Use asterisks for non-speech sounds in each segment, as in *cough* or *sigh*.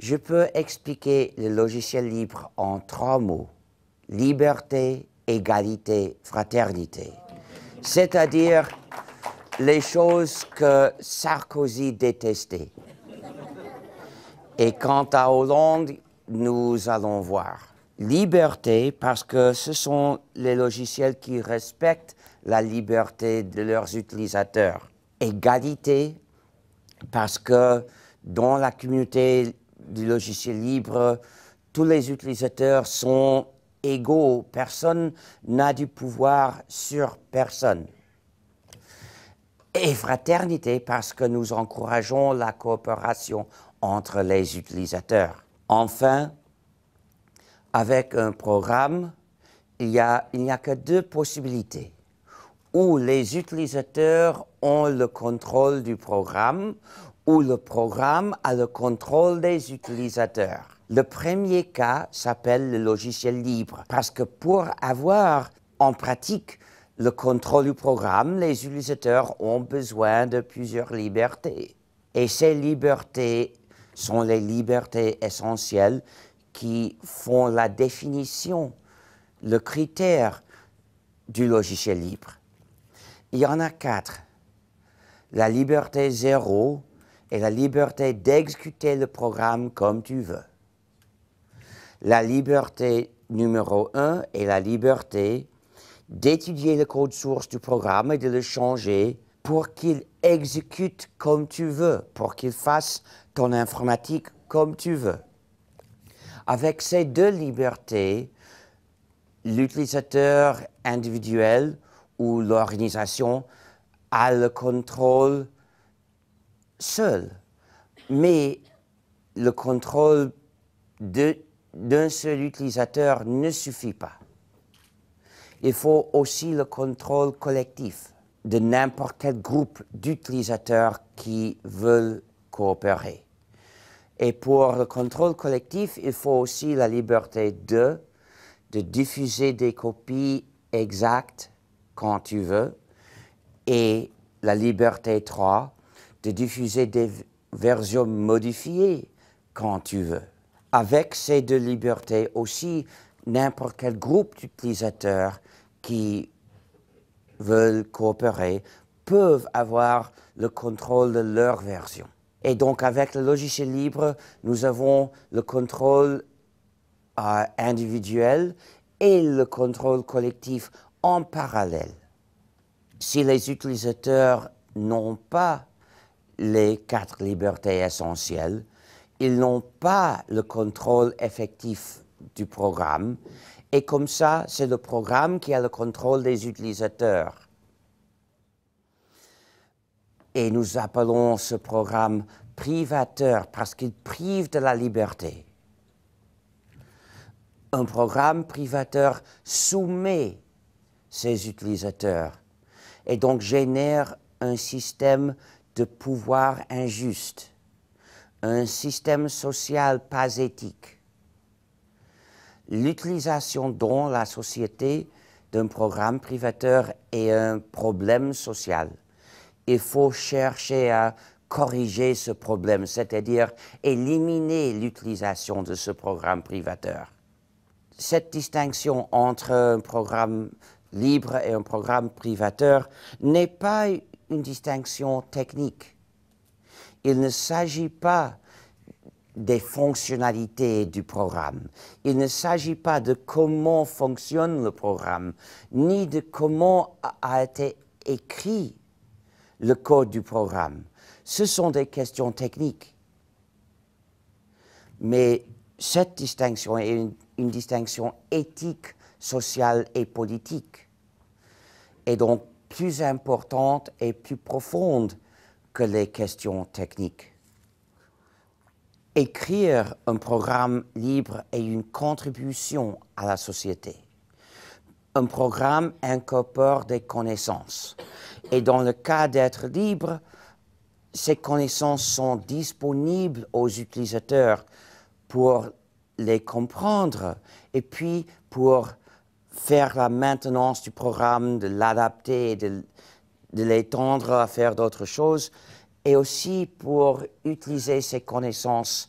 Je peux expliquer le logiciel libre en trois mots. Liberté, égalité, fraternité. C'est-à-dire les choses que Sarkozy détestait. Et quant à Hollande, nous allons voir. Liberté, parce que ce sont les logiciels qui respectent la liberté de leurs utilisateurs. Égalité, parce que dans la communauté du logiciel libre, tous les utilisateurs sont égaux, personne n'a du pouvoir sur personne. Et fraternité parce que nous encourageons la coopération entre les utilisateurs. Enfin, avec un programme, il n'y a, a, que deux possibilités. Ou les utilisateurs ont le contrôle du programme, où le programme a le contrôle des utilisateurs. Le premier cas s'appelle le logiciel libre, parce que pour avoir en pratique le contrôle du programme, les utilisateurs ont besoin de plusieurs libertés. Et ces libertés sont les libertés essentielles qui font la définition, le critère du logiciel libre. Il y en a quatre. La liberté zéro, la liberté d'exécuter le programme comme tu veux. La liberté numéro un est la liberté d'étudier le code source du programme et de le changer pour qu'il exécute comme tu veux, pour qu'il fasse ton informatique comme tu veux. Avec ces deux libertés, l'utilisateur individuel ou l'organisation a le contrôle seul. Mais le contrôle d'un seul utilisateur ne suffit pas. Il faut aussi le contrôle collectif de n'importe quel groupe d'utilisateurs qui veulent coopérer. Et pour le contrôle collectif, il faut aussi la liberté 2, de diffuser des copies exactes quand tu veux, et la liberté 3 de diffuser des versions modifiées quand tu veux. Avec ces deux libertés aussi, n'importe quel groupe d'utilisateurs qui veulent coopérer peuvent avoir le contrôle de leur version. Et donc avec le logiciel libre, nous avons le contrôle euh, individuel et le contrôle collectif en parallèle. Si les utilisateurs n'ont pas les quatre libertés essentielles. Ils n'ont pas le contrôle effectif du programme. Et comme ça, c'est le programme qui a le contrôle des utilisateurs. Et nous appelons ce programme privateur parce qu'il prive de la liberté. Un programme privateur soumet ses utilisateurs et donc génère un système de pouvoir injuste, un système social pas éthique, l'utilisation dans la société d'un programme privateur est un problème social. Il faut chercher à corriger ce problème, c'est-à-dire éliminer l'utilisation de ce programme privateur. Cette distinction entre un programme libre et un programme privateur n'est pas une distinction technique. Il ne s'agit pas des fonctionnalités du programme. Il ne s'agit pas de comment fonctionne le programme, ni de comment a été écrit le code du programme. Ce sont des questions techniques. Mais cette distinction est une, distinction éthique, sociale et politique. Et donc, plus importante et plus profonde que les questions techniques. Écrire un programme libre est une contribution à la société. Un programme incorpore des connaissances. Et dans le cas d'être libre, ces connaissances sont disponibles aux utilisateurs pour les comprendre et puis pour faire la maintenance du programme, de l'adapter, de, de l'étendre à faire d'autres choses, et aussi pour utiliser ses connaissances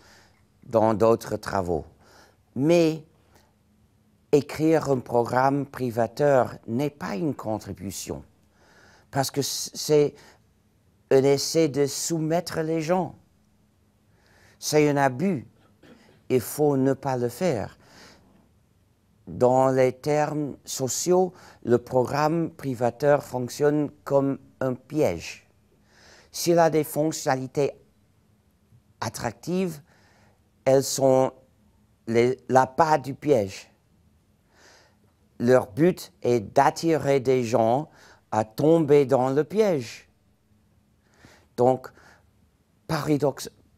dans d'autres travaux. Mais écrire un programme privateur n'est pas une contribution, parce que c'est un essai de soumettre les gens. C'est un abus. Il faut ne pas le faire. Dans les termes sociaux, le programme privateur fonctionne comme un piège. S'il a des fonctionnalités attractives, elles sont la part du piège. Leur but est d'attirer des gens à tomber dans le piège. Donc,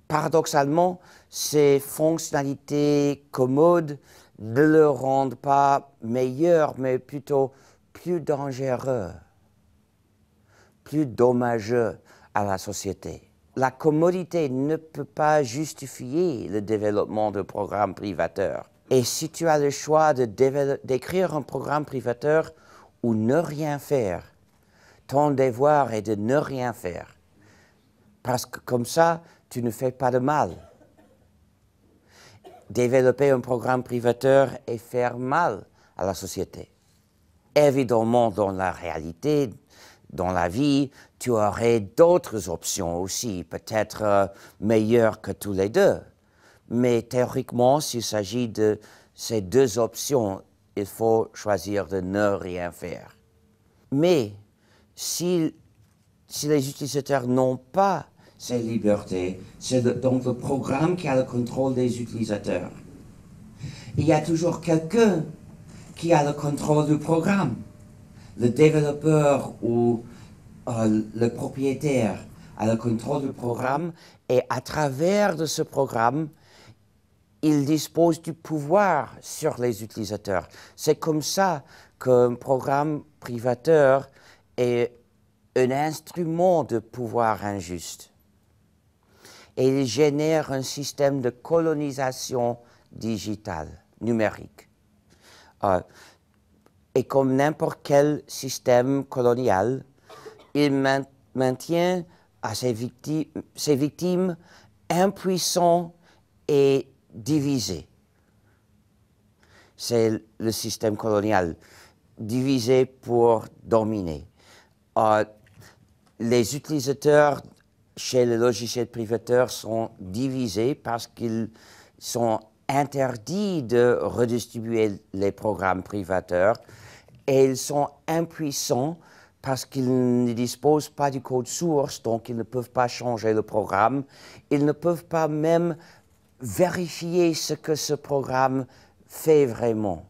paradoxalement, ces fonctionnalités commodes ne le rendent pas meilleur, mais plutôt plus dangereux, plus dommageux à la société. La commodité ne peut pas justifier le développement de programmes privateurs. Et si tu as le choix de d'écrire un programme privateur ou ne rien faire, ton devoir est de ne rien faire. Parce que comme ça, tu ne fais pas de mal développer un programme privateur et faire mal à la société. Évidemment, dans la réalité, dans la vie, tu aurais d'autres options aussi, peut-être euh, meilleures que tous les deux. Mais théoriquement, s'il s'agit de ces deux options, il faut choisir de ne rien faire. Mais si les utilisateurs n'ont pas c'est liberté. C'est donc le programme qui a le contrôle des utilisateurs. Il y a toujours quelqu'un qui a le contrôle du programme. Le développeur ou euh, le propriétaire a le contrôle du programme et à travers de ce programme, il dispose du pouvoir sur les utilisateurs. C'est comme ça qu'un programme privateur est un instrument de pouvoir injuste et il génère un système de colonisation digitale, numérique. Euh, et comme n'importe quel système colonial, il maintient ses victimes, ses victimes impuissants et divisés. C'est le système colonial, divisé pour dominer. Euh, les utilisateurs chez les logiciels privateurs sont divisés parce qu'ils sont interdits de redistribuer les programmes privateurs et ils sont impuissants parce qu'ils ne disposent pas du code source, donc ils ne peuvent pas changer le programme. Ils ne peuvent pas même vérifier ce que ce programme fait vraiment.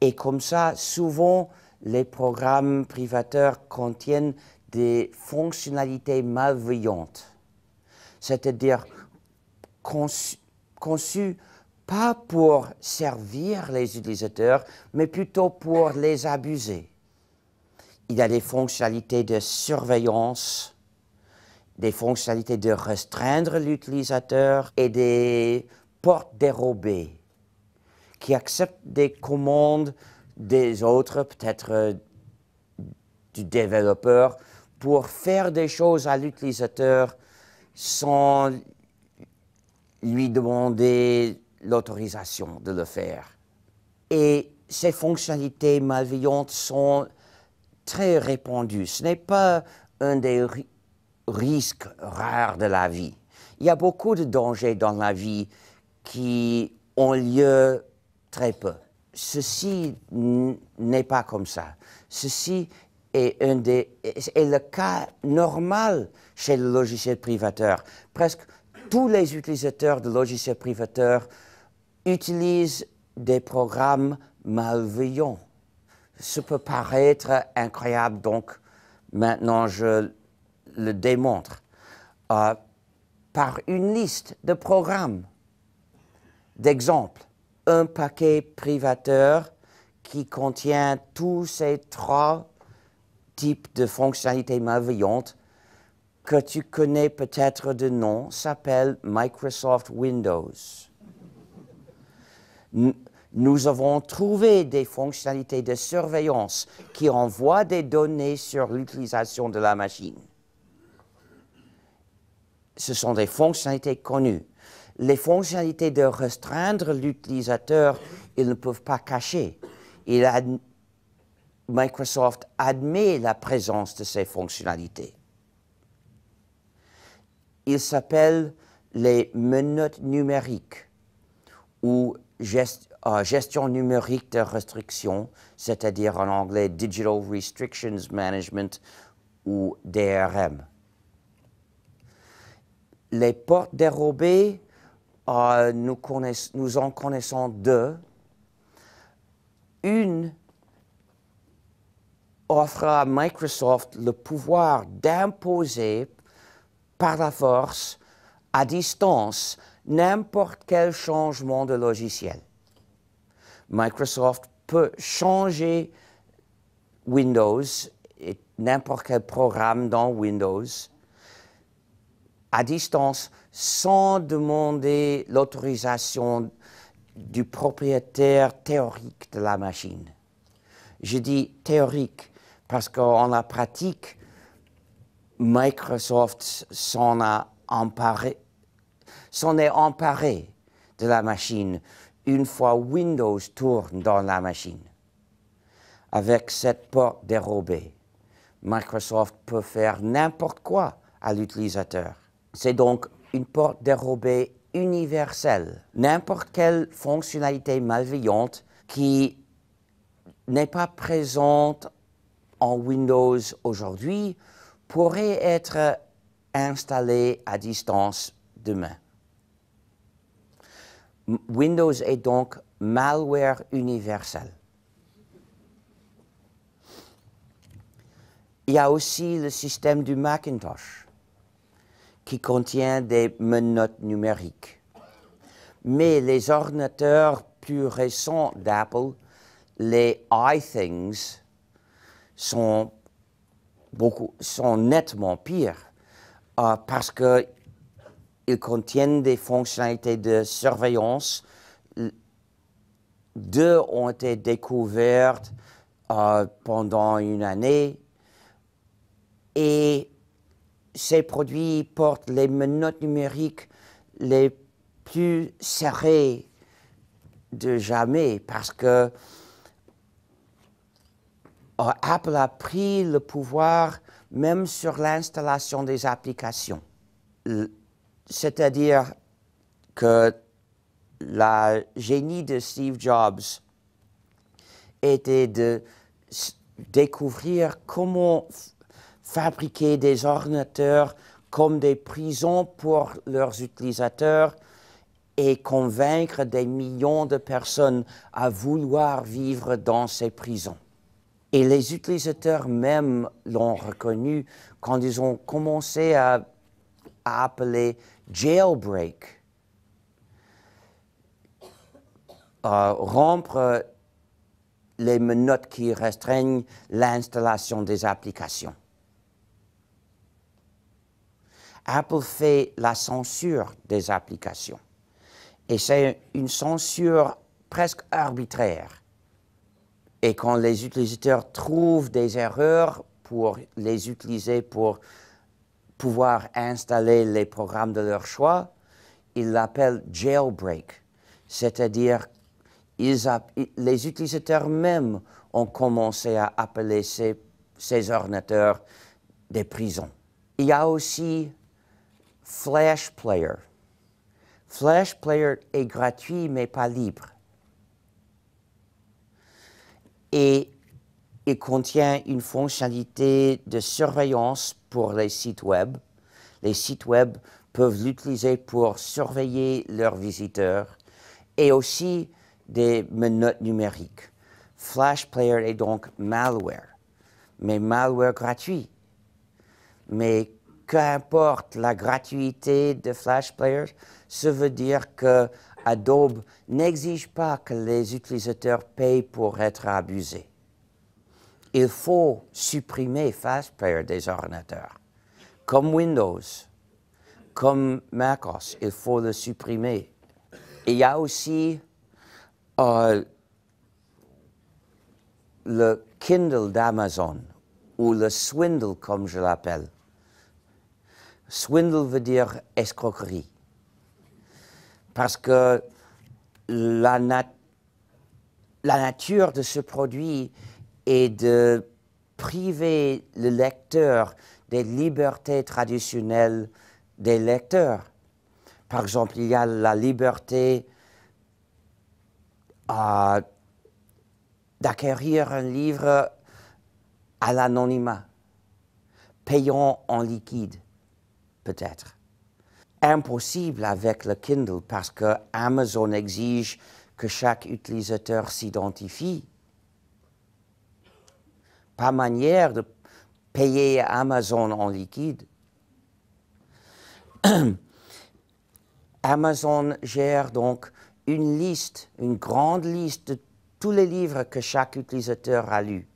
Et comme ça, souvent, les programmes privateurs contiennent des fonctionnalités malveillantes, c'est-à-dire conçues pas pour servir les utilisateurs, mais plutôt pour les abuser. Il y a des fonctionnalités de surveillance, des fonctionnalités de restreindre l'utilisateur et des portes dérobées qui acceptent des commandes des autres, peut-être euh, du développeur, pour faire des choses à l'utilisateur sans lui demander l'autorisation de le faire. Et ces fonctionnalités malveillantes sont très répandues. Ce n'est pas un des risques rares de la vie. Il y a beaucoup de dangers dans la vie qui ont lieu très peu. Ceci n'est pas comme ça. Ceci est, un des, le cas normal chez le logiciel privateur. Presque tous les utilisateurs de logiciels privateurs utilisent des programmes malveillants. Ça peut paraître incroyable, donc maintenant je le démontre. Euh, par une liste de programmes. D'exemple, un paquet privateur qui contient tous ces trois type de fonctionnalité malveillante, que tu connais peut-être de nom s'appelle Microsoft Windows. Nous avons trouvé des fonctionnalités de surveillance qui envoient des données sur l'utilisation de la machine. Ce sont des fonctionnalités connues. Les fonctionnalités de restreindre l'utilisateur, ils ne peuvent pas cacher. Il a Microsoft admet la présence de ces fonctionnalités. Ils s'appellent les menottes numériques ou euh, gestion numérique de restrictions, c'est-à-dire en anglais Digital Restrictions Management ou DRM. Les portes dérobées, euh, nous, nous en connaissons deux. Une offre à Microsoft le pouvoir d'imposer par la force, à distance, n'importe quel changement de logiciel. Microsoft peut changer Windows et n'importe quel programme dans Windows à distance sans demander l'autorisation du propriétaire théorique de la machine. Je dis théorique parce qu'en la pratique, Microsoft s'en emparé, est emparé de la machine une fois Windows tourne dans la machine. Avec cette porte dérobée, Microsoft peut faire n'importe quoi à l'utilisateur. C'est donc une porte dérobée universelle. N'importe quelle fonctionnalité malveillante qui n'est pas présente en Windows aujourd'hui pourrait être installé à distance demain. Windows est donc malware universel. Il y a aussi le système du Macintosh qui contient des menottes numériques. Mais les ordinateurs plus récents d'Apple, les iThings, sont, beaucoup, sont nettement pires euh, parce qu'ils contiennent des fonctionnalités de surveillance. Deux ont été découvertes euh, pendant une année et ces produits portent les menottes numériques les plus serrées de jamais parce que Apple a pris le pouvoir même sur l'installation des applications. C'est-à-dire que la génie de Steve Jobs était de découvrir comment fabriquer des ordinateurs comme des prisons pour leurs utilisateurs et convaincre des millions de personnes à vouloir vivre dans ces prisons. Et les utilisateurs même l'ont reconnu quand ils ont commencé à, appeler jailbreak, euh, rompre les menottes qui restreignent l'installation des applications. Apple fait la censure des applications. Et c'est une censure presque arbitraire. Et quand les utilisateurs trouvent des erreurs pour les utiliser pour pouvoir installer les programmes de leur choix, ils l'appellent jailbreak. C'est-à-dire, les utilisateurs même ont commencé à appeler ces, ces ordinateurs des prisons. Il y a aussi Flash Player. Flash Player est gratuit mais pas libre et il contient une fonctionnalité de surveillance pour les sites web. Les sites web peuvent l'utiliser pour surveiller leurs visiteurs et aussi des menottes numériques. Flash Player est donc malware, mais malware gratuit. Mais qu'importe la gratuité de Flash Player, ça veut dire que Adobe n'exige pas que les utilisateurs payent pour être abusés. Il faut supprimer FastPlayer des ordinateurs. Comme Windows, comme macOS, il faut le supprimer. il y a aussi euh, le Kindle d'Amazon, ou le swindle comme je l'appelle. Swindle veut dire escroquerie. Parce que la, la nature de ce produit est de priver le lecteur des libertés traditionnelles des lecteurs. Par exemple, il y a la liberté euh, d'acquérir un livre à l'anonymat, payant en liquide, peut-être impossible avec le Kindle parce que Amazon exige que chaque utilisateur s'identifie. Pas manière de payer Amazon en liquide. *clears throat* Amazon gère donc une liste, une grande liste de tous les livres que chaque utilisateur a lus.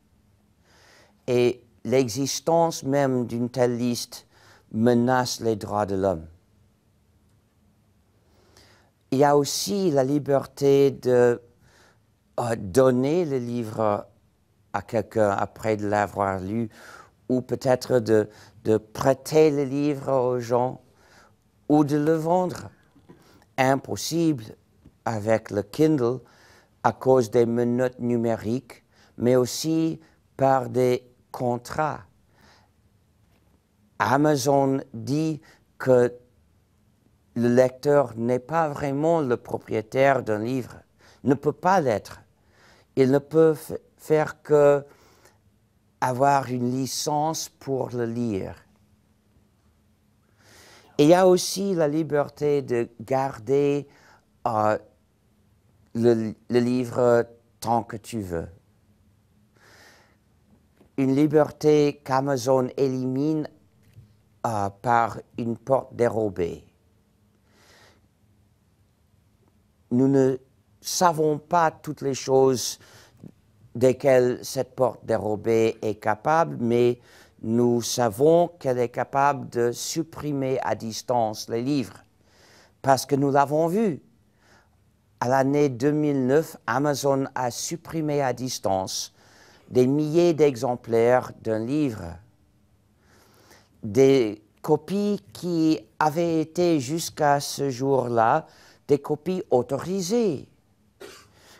Et l'existence même d'une telle liste menace les droits de l'homme il y a aussi la liberté de euh, donner le livre à quelqu'un après de l'avoir lu, ou peut-être de, de, prêter le livre aux gens, ou de le vendre. Impossible avec le Kindle à cause des menottes numériques, mais aussi par des contrats. Amazon dit que le lecteur n'est pas vraiment le propriétaire d'un livre, ne peut pas l'être. Il ne peut faire que avoir une licence pour le lire. il y a aussi la liberté de garder euh, le, livre tant que tu veux. Une liberté qu'Amazon élimine euh, par une porte dérobée. nous ne savons pas toutes les choses desquelles cette porte dérobée est capable, mais nous savons qu'elle est capable de supprimer à distance les livres, parce que nous l'avons vu. À l'année 2009, Amazon a supprimé à distance des milliers d'exemplaires d'un livre. Des copies qui avaient été jusqu'à ce jour-là des copies autorisées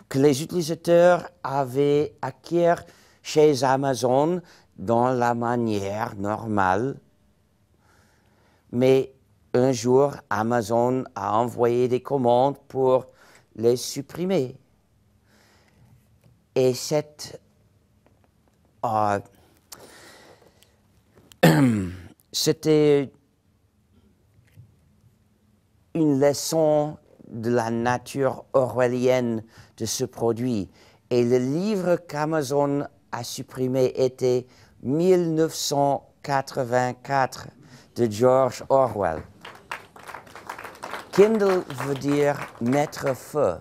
que les utilisateurs avaient acquises chez Amazon dans la manière normale. Mais un jour, Amazon a envoyé des commandes pour les supprimer. Et cette, euh, *clears throat* c'était une leçon de la nature orwellienne de ce produit. Et le livre qu'Amazon a supprimé était 1984 de George Orwell. Kindle veut dire mettre feu,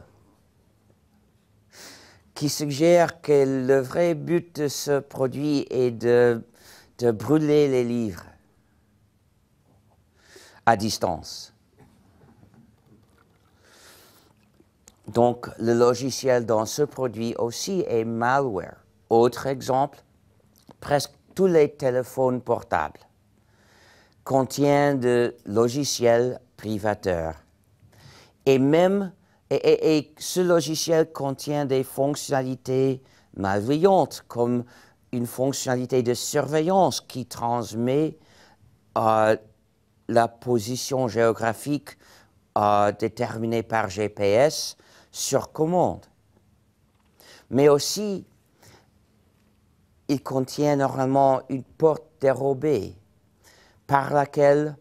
qui suggère que le vrai but de ce produit est de, de brûler les livres à distance. Donc, le logiciel dans ce produit aussi est malware. Autre exemple, presque tous les téléphones portables contiennent de logiciels privateurs. Et même, ce logiciel contient des fonctionnalités malveillantes, comme une fonctionnalité de surveillance qui transmet euh, la position géographique euh, déterminée par GPS sur commande. Mais aussi, il contient normalement une porte dérobée par laquelle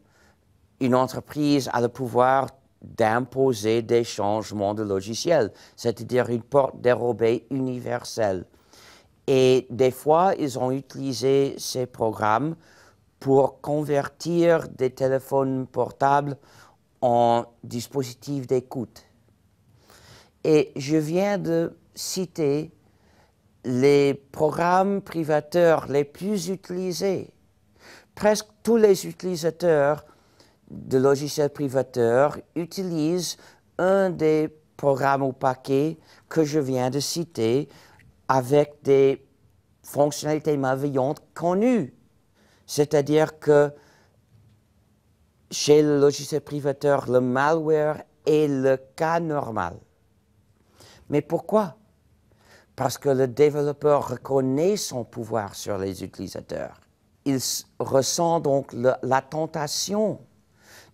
une entreprise a le pouvoir d'imposer des changements de logiciel, c'est-à-dire une porte dérobée universelle. Et des fois, ils ont utilisé ces programmes pour convertir des téléphones portables en dispositifs d'écoute. Et je viens de citer les programmes privateurs les plus utilisés. Presque tous les utilisateurs de logiciels privateurs utilisent un des programmes ou paquets que je viens de citer avec des fonctionnalités malveillantes connues. C'est-à-dire que chez le logiciel privateur, le malware est le cas normal. Mais pourquoi Parce que le développeur reconnaît son pouvoir sur les utilisateurs. Il ressent donc la tentation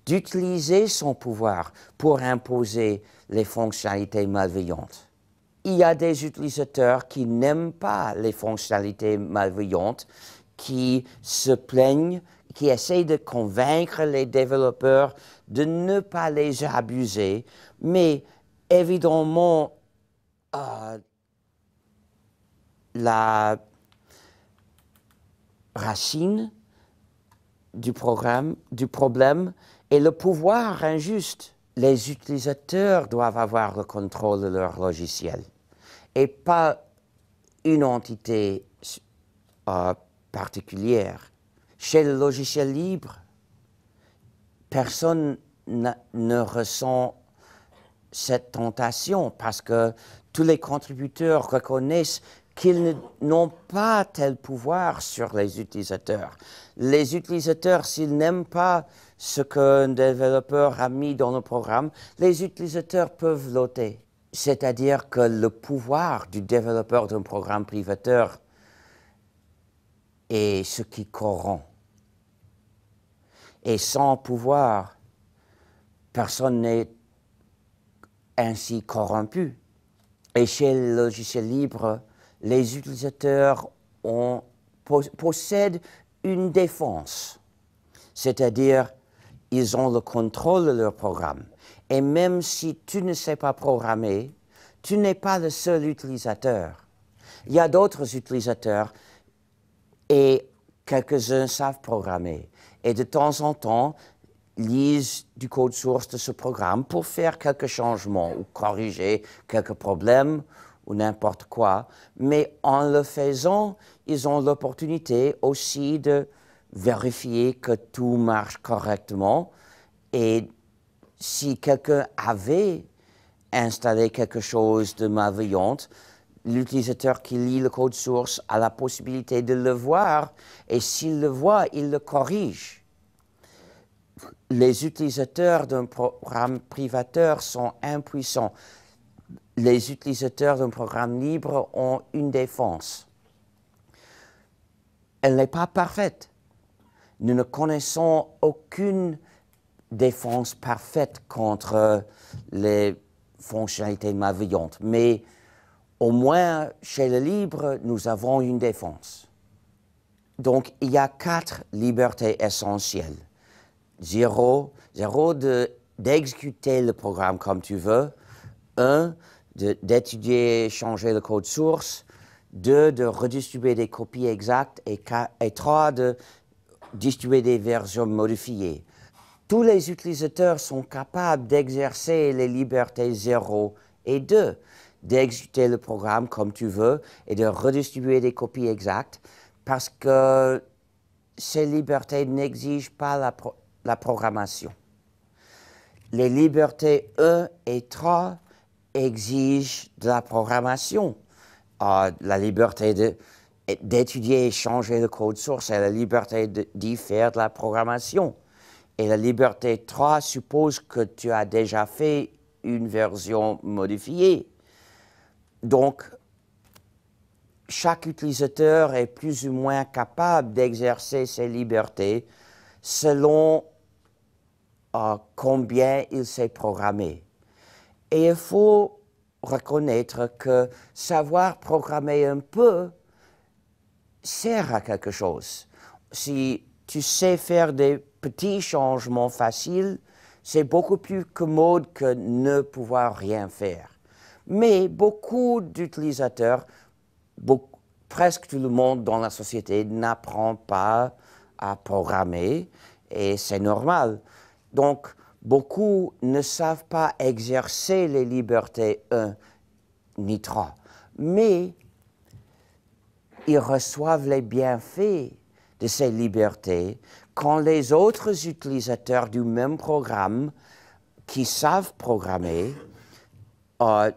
d'utiliser son pouvoir pour imposer les fonctionnalités malveillantes. Il y a des utilisateurs qui n'aiment pas les fonctionnalités malveillantes, qui se plaignent, qui essayent de convaincre les développeurs de ne pas les abuser, mais évidemment, euh, la racine du, programme, du problème est le pouvoir injuste. Les utilisateurs doivent avoir le contrôle de leur logiciel et pas une entité euh, particulière. Chez le logiciel libre, personne ne ressent cette tentation parce que tous les contributeurs reconnaissent qu'ils n'ont pas tel pouvoir sur les utilisateurs. Les utilisateurs, s'ils n'aiment pas ce qu'un développeur a mis dans le programme, les utilisateurs peuvent l'ôter. C'est-à-dire que le pouvoir du développeur d'un programme privateur est ce qui corrompt. Et sans pouvoir, personne n'est ainsi corrompu. Et chez le logiciel libre, les utilisateurs ont, possèdent une défense, c'est-à-dire ils ont le contrôle de leur programme. Et même si tu ne sais pas programmer, tu n'es pas le seul utilisateur. Il y a d'autres utilisateurs et quelques-uns savent programmer. Et de temps en temps, lisent du code source de ce programme pour faire quelques changements ou corriger quelques problèmes ou n'importe quoi. Mais en le faisant, ils ont l'opportunité aussi de vérifier que tout marche correctement. Et si quelqu'un avait installé quelque chose de malveillant, l'utilisateur qui lit le code source a la possibilité de le voir et s'il le voit, il le corrige les utilisateurs d'un programme privateur sont impuissants. Les utilisateurs d'un programme libre ont une défense. Elle n'est pas parfaite. Nous ne connaissons aucune défense parfaite contre les fonctionnalités malveillantes, mais au moins chez le libre, nous avons une défense. Donc il y a quatre libertés essentielles Zéro. Zéro d'exécuter le programme comme tu veux. Un, d'étudier, changer le code source. Deux, de redistribuer des copies exactes. Et, trois, de distribuer des versions modifiées. Tous les utilisateurs sont capables d'exercer les libertés 0 et 2, d'exécuter le programme comme tu veux et de redistribuer des copies exactes parce que ces libertés n'exigent pas la, la programmation. Les libertés E et 3 exigent de la programmation. Ah, la liberté d'étudier et changer le code source et la liberté d'y faire de la programmation. Et la liberté 3 suppose que tu as déjà fait une version modifiée. Donc, chaque utilisateur est plus ou moins capable d'exercer ses libertés selon euh, combien il s'est programmé. Et il faut reconnaître que savoir programmer un peu sert à quelque chose. Si tu sais faire des petits changements faciles, c'est beaucoup plus commode que ne pouvoir rien faire. Mais beaucoup d'utilisateurs, presque tout le monde dans la société n'apprend pas à programmer et c'est normal. Donc, beaucoup ne savent pas exercer les libertés 1 ni 3, mais ils reçoivent les bienfaits de ces libertés quand les autres utilisateurs du même programme qui savent programmer euh,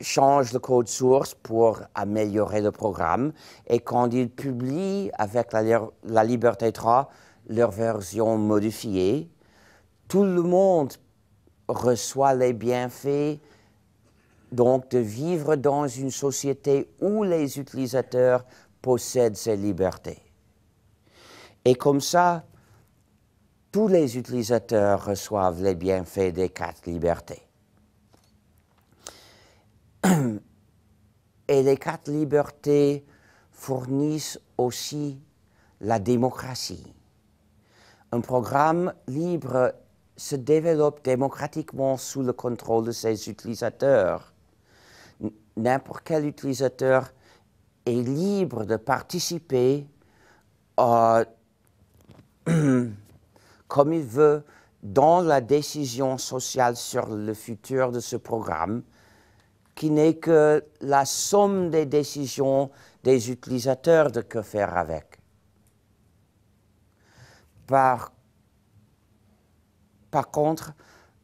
change le code source pour améliorer le programme et quand ils publient avec la, Liberté 3 leur version modifiée, tout le monde reçoit les bienfaits donc de vivre dans une société où les utilisateurs possèdent ces libertés. Et comme ça, tous les utilisateurs reçoivent les bienfaits des quatre libertés. Et les quatre libertés fournissent aussi la démocratie. Un programme libre se développe démocratiquement sous le contrôle de ses utilisateurs. N'importe quel utilisateur est libre de participer *clears throat* comme il veut dans la décision sociale sur le futur de ce programme, qui n'est que la somme des décisions des utilisateurs de que faire avec. Par, par contre,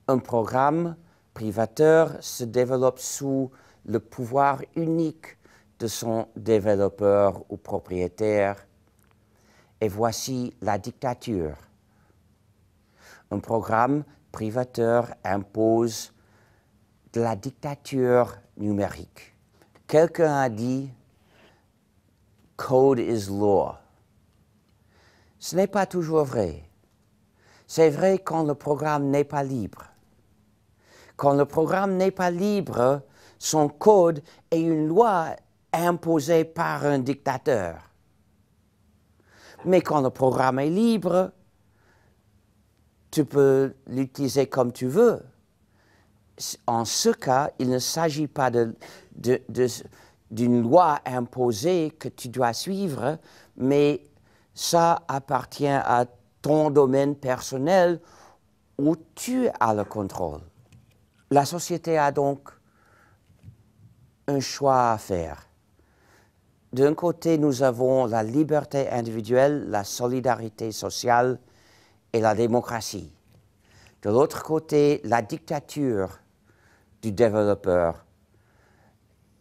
un programme privateur se développe sous le pouvoir unique de son développeur ou propriétaire. Et voici la dictature. Un programme privateur impose de la dictature numérique. Quelqu'un a dit Code is law. Ce n'est pas toujours vrai. C'est vrai quand le programme n'est pas libre. Quand le programme n'est pas libre, son code est une loi imposée par un dictateur. Mais quand le programme est libre, tu peux l'utiliser comme tu veux en ce cas, il ne s'agit pas d'une loi imposée que tu dois suivre, mais ça appartient à ton domaine personnel où tu as le contrôle. La société a donc un choix à faire. D'un côté, nous avons la liberté individuelle, la solidarité sociale et la démocratie. De l'autre côté, la dictature du développeur.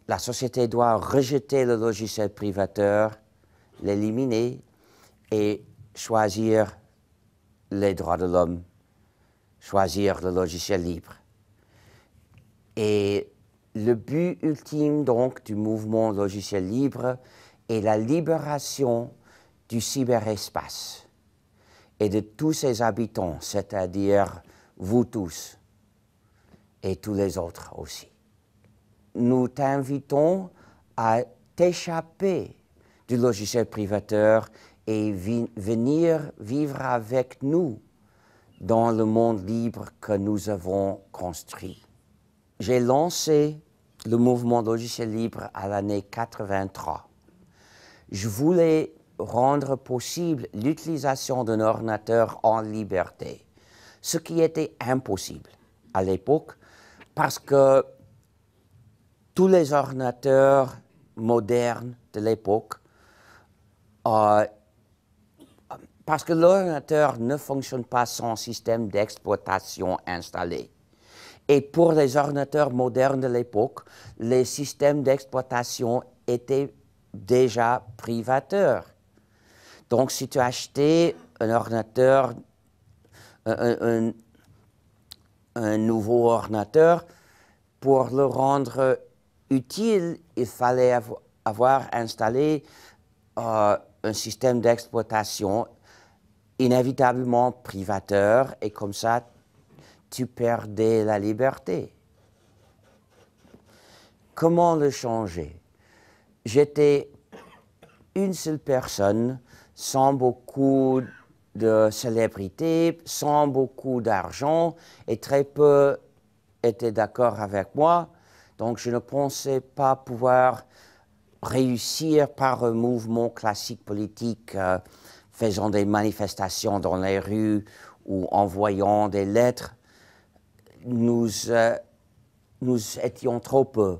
La société doit rejeter le logiciel privateur, l'éliminer et choisir les droits de l'homme, choisir le logiciel libre. Et le but ultime donc du mouvement logiciel libre est la libération du cyberespace et de tous ses habitants, c'est-à-dire vous tous et tous les autres aussi. Nous t'invitons à t'échapper du logiciel privateur et venir vivre avec nous dans le monde libre que nous avons construit. J'ai lancé le mouvement logiciel libre à l'année 83. Je voulais rendre possible l'utilisation d'un ordinateur en liberté, ce qui était impossible. À l'époque, parce que tous les ordinateurs modernes de l'époque, euh, parce que l'ordinateur ne fonctionne pas sans système d'exploitation installé. Et pour les ordinateurs modernes de l'époque, les systèmes d'exploitation étaient déjà privateurs. Donc si tu achetais un ordinateur, un, un, un nouveau ordinateur, pour le rendre utile, il fallait avoir installé euh, un système d'exploitation inévitablement privateur et comme ça, tu perdais la liberté. Comment le changer J'étais une seule personne sans beaucoup de célébrités sans beaucoup d'argent et très peu étaient d'accord avec moi. Donc je ne pensais pas pouvoir réussir par un mouvement classique politique euh, faisant des manifestations dans les rues ou envoyant des lettres. Nous, euh, nous étions trop peu.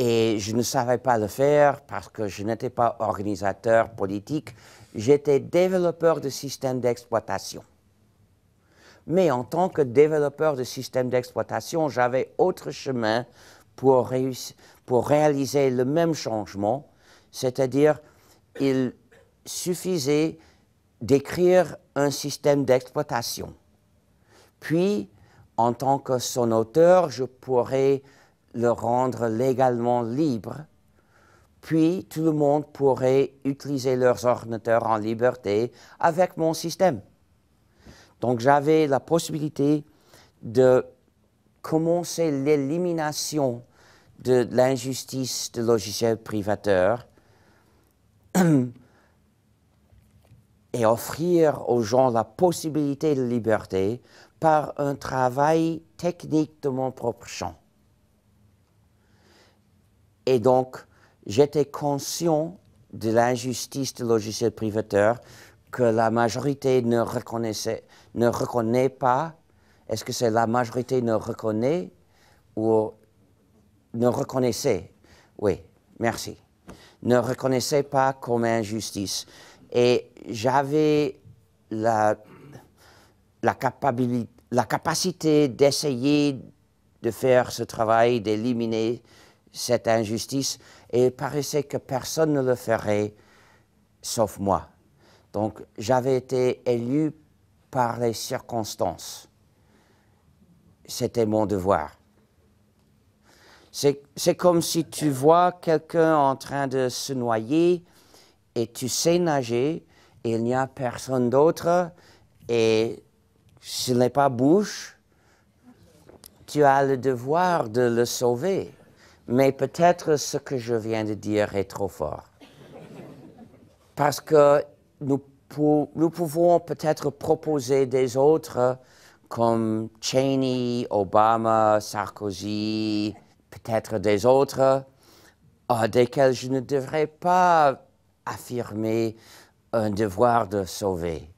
Et je ne savais pas le faire parce que je n'étais pas organisateur politique j'étais développeur de système d'exploitation. Mais en tant que développeur de système d'exploitation, j'avais autre chemin pour, pour réaliser le même changement, c'est-à-dire il suffisait d'écrire un système d'exploitation. Puis, en tant que son auteur, je pourrais le rendre légalement libre puis tout le monde pourrait utiliser leurs ordinateurs en liberté avec mon système. Donc j'avais la possibilité de commencer l'élimination de l'injustice de logiciels privateurs *clears throat* et offrir aux gens la possibilité de liberté par un travail technique de mon propre champ. Et donc, j'étais conscient de l'injustice du logiciel privateur que la majorité ne, reconnaissait, ne reconnaît pas. Est-ce que c'est la majorité ne reconnaît ou ne reconnaissait Oui, merci. Ne reconnaissait pas comme injustice. Et j'avais la, la capacité d'essayer de faire ce travail, d'éliminer cette injustice et il paraissait que personne ne le ferait sauf moi. Donc j'avais été élu par les circonstances. C'était mon devoir. C'est comme si tu vois quelqu'un en train de se noyer et tu sais nager et il n'y a personne d'autre et s'il n'est pas bouche, tu as le devoir de le sauver mais peut-être ce que je viens de dire est trop fort. Parce que nous, pouvons peut-être proposer des autres comme Cheney, Obama, Sarkozy, peut-être des autres, desquels je ne devrais pas affirmer un devoir de sauver.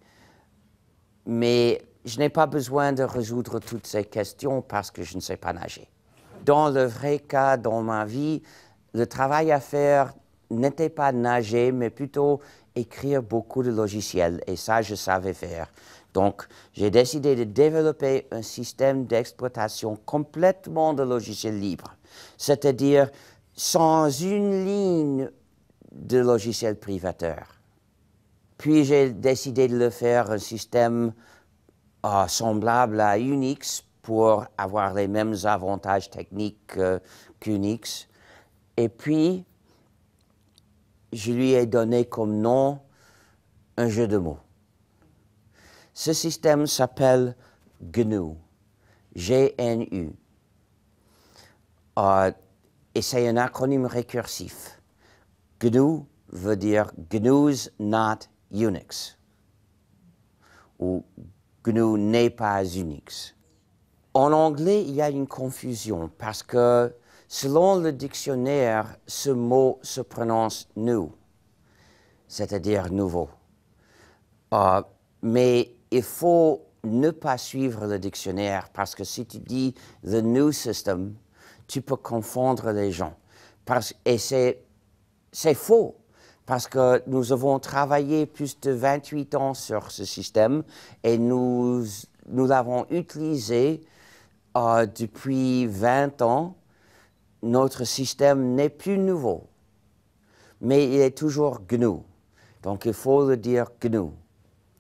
Mais je n'ai pas besoin de résoudre toutes ces questions parce que je ne sais pas nager. Dans le vrai cas, dans ma vie, le travail à faire n'était pas nager, mais plutôt écrire beaucoup de logiciels. Et ça, je savais faire. Donc, j'ai décidé de développer un système d'exploitation complètement de logiciels libres. C'est-à-dire sans une ligne de logiciels privateurs. Puis j'ai décidé de le faire un système ah, semblable à Unix pour avoir les mêmes avantages techniques euh, qu'Unix. Et puis, je lui ai donné comme nom un jeu de mots. Ce système s'appelle GNU. G-N-U. Euh, et c'est un acronyme récursif. GNU veut dire GNU's not Unix. Ou GNU n'est pas Unix. En anglais, il y a une confusion parce que selon le dictionnaire, ce mot se prononce new, c'est-à-dire nouveau. Euh, mais il faut ne pas suivre le dictionnaire parce que si tu dis the new system, tu peux confondre les gens. Parce, et c'est faux parce que nous avons travaillé plus de 28 ans sur ce système et nous, nous l'avons utilisé ah, depuis 20 ans, notre système n'est plus nouveau, mais il est toujours GNU. Donc il faut le dire GNU.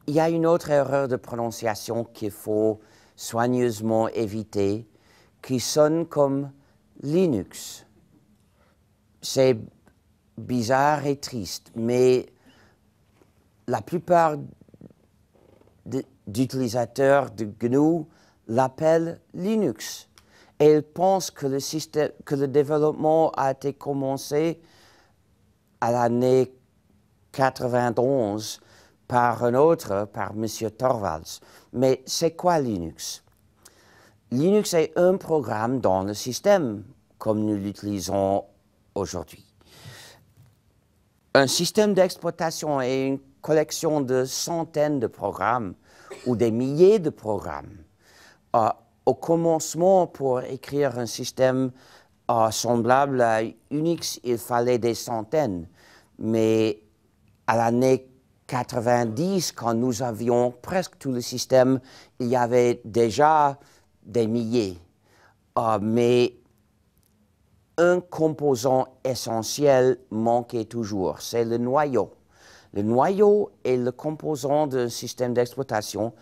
Il y a une autre erreur de prononciation qu'il faut soigneusement éviter, qui sonne comme Linux. C'est bizarre et triste, mais la plupart d'utilisateurs de GNU l'appelle Linux. Et il pense que le, que le développement a été commencé à l'année 91 par un autre, par M. Torvalds. Mais c'est quoi Linux Linux est un programme dans le système, comme nous l'utilisons aujourd'hui. Un système d'exploitation est une collection de centaines de programmes ou des milliers de programmes. Euh, au commencement, pour écrire un système euh, semblable à Unix, il fallait des centaines. Mais à l'année 90, quand nous avions presque tout le système, il y avait déjà des milliers. Euh, mais un composant essentiel manquait toujours, c'est le noyau. Le noyau est le composant d'un système d'exploitation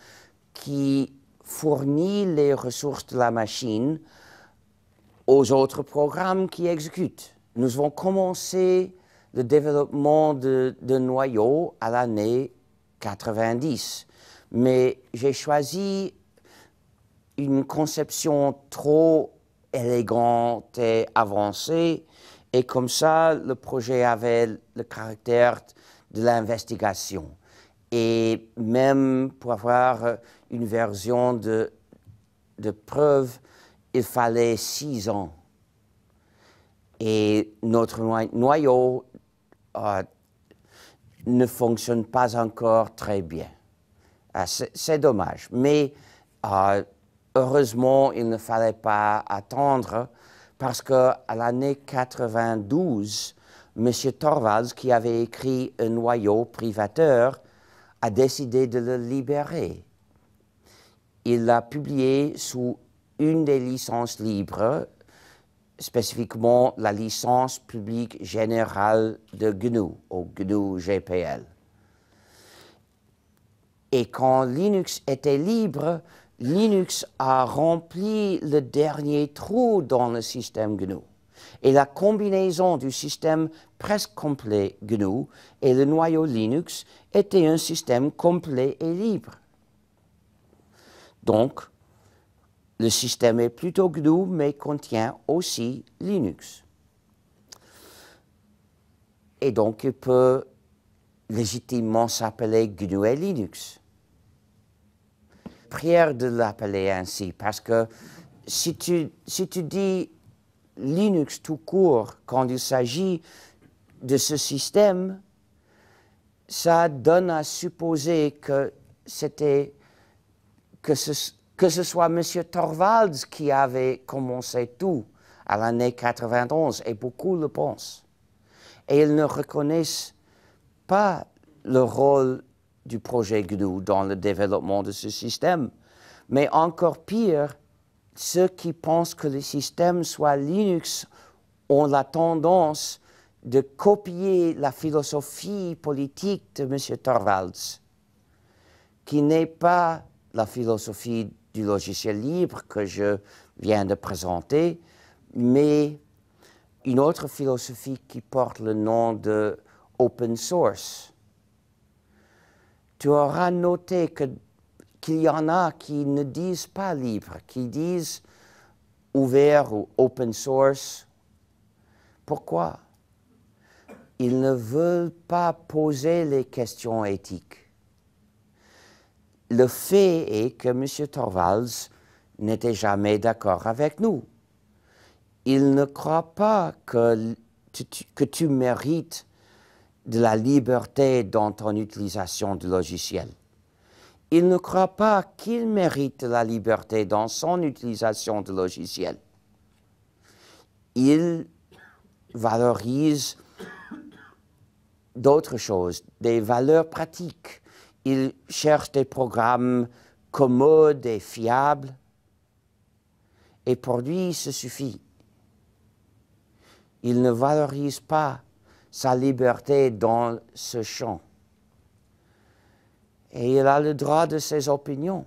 qui fournit les ressources de la machine aux autres programmes qui exécutent. Nous avons commencé le développement de, noyau noyaux à l'année 90, mais j'ai choisi une conception trop élégante et avancée, et comme ça, le projet avait le caractère de l'investigation et même pour avoir euh, une version de, de preuve, il fallait six ans. Et notre noyau euh, ne fonctionne pas encore très bien. Ah, c'est dommage, mais euh, heureusement, il ne fallait pas attendre parce qu'à l'année 92, M. Torvalds, qui avait écrit un noyau privateur, a décidé de le libérer. Il l'a publié sous une des licences libres, spécifiquement la licence publique générale de GNU, ou GNU GPL. Et quand Linux était libre, Linux a rempli le dernier trou dans le système GNU. Et la combinaison du système presque complet GNU et le noyau Linux était un système complet et libre. Donc, le système est plutôt GNU, mais contient aussi Linux. Et donc, il peut légitimement s'appeler GNU et Linux. Prière de l'appeler ainsi, parce que si tu, si tu dis Linux tout court, quand il s'agit de ce système, ça donne à supposer que c'était que ce, que ce soit M. Torvalds qui avait commencé tout à l'année 91, et beaucoup le pensent. Et ils ne reconnaissent pas le rôle du projet GNU dans le développement de ce système. Mais encore pire, ceux qui pensent que le système soit Linux ont la tendance de copier la philosophie politique de M. Torvalds, qui n'est pas la philosophie du logiciel libre que je viens de présenter, mais une autre philosophie qui porte le nom de open source. Tu auras noté que il y en a qui ne disent pas libre, qui disent ouvert ou open source. Pourquoi Ils ne veulent pas poser les questions éthiques. Le fait est que M. Torvalds n'était jamais d'accord avec nous. Il ne croit pas que que tu mérites de la liberté dans ton utilisation du logiciel il ne croit pas qu'il mérite la liberté dans son utilisation de logiciels. Il valorise d'autres choses, des valeurs pratiques. Il cherche des programmes commodes et fiables. Et pour lui, ce suffit. Il ne valorise pas sa liberté dans ce champ. Et il a le droit de ses opinions.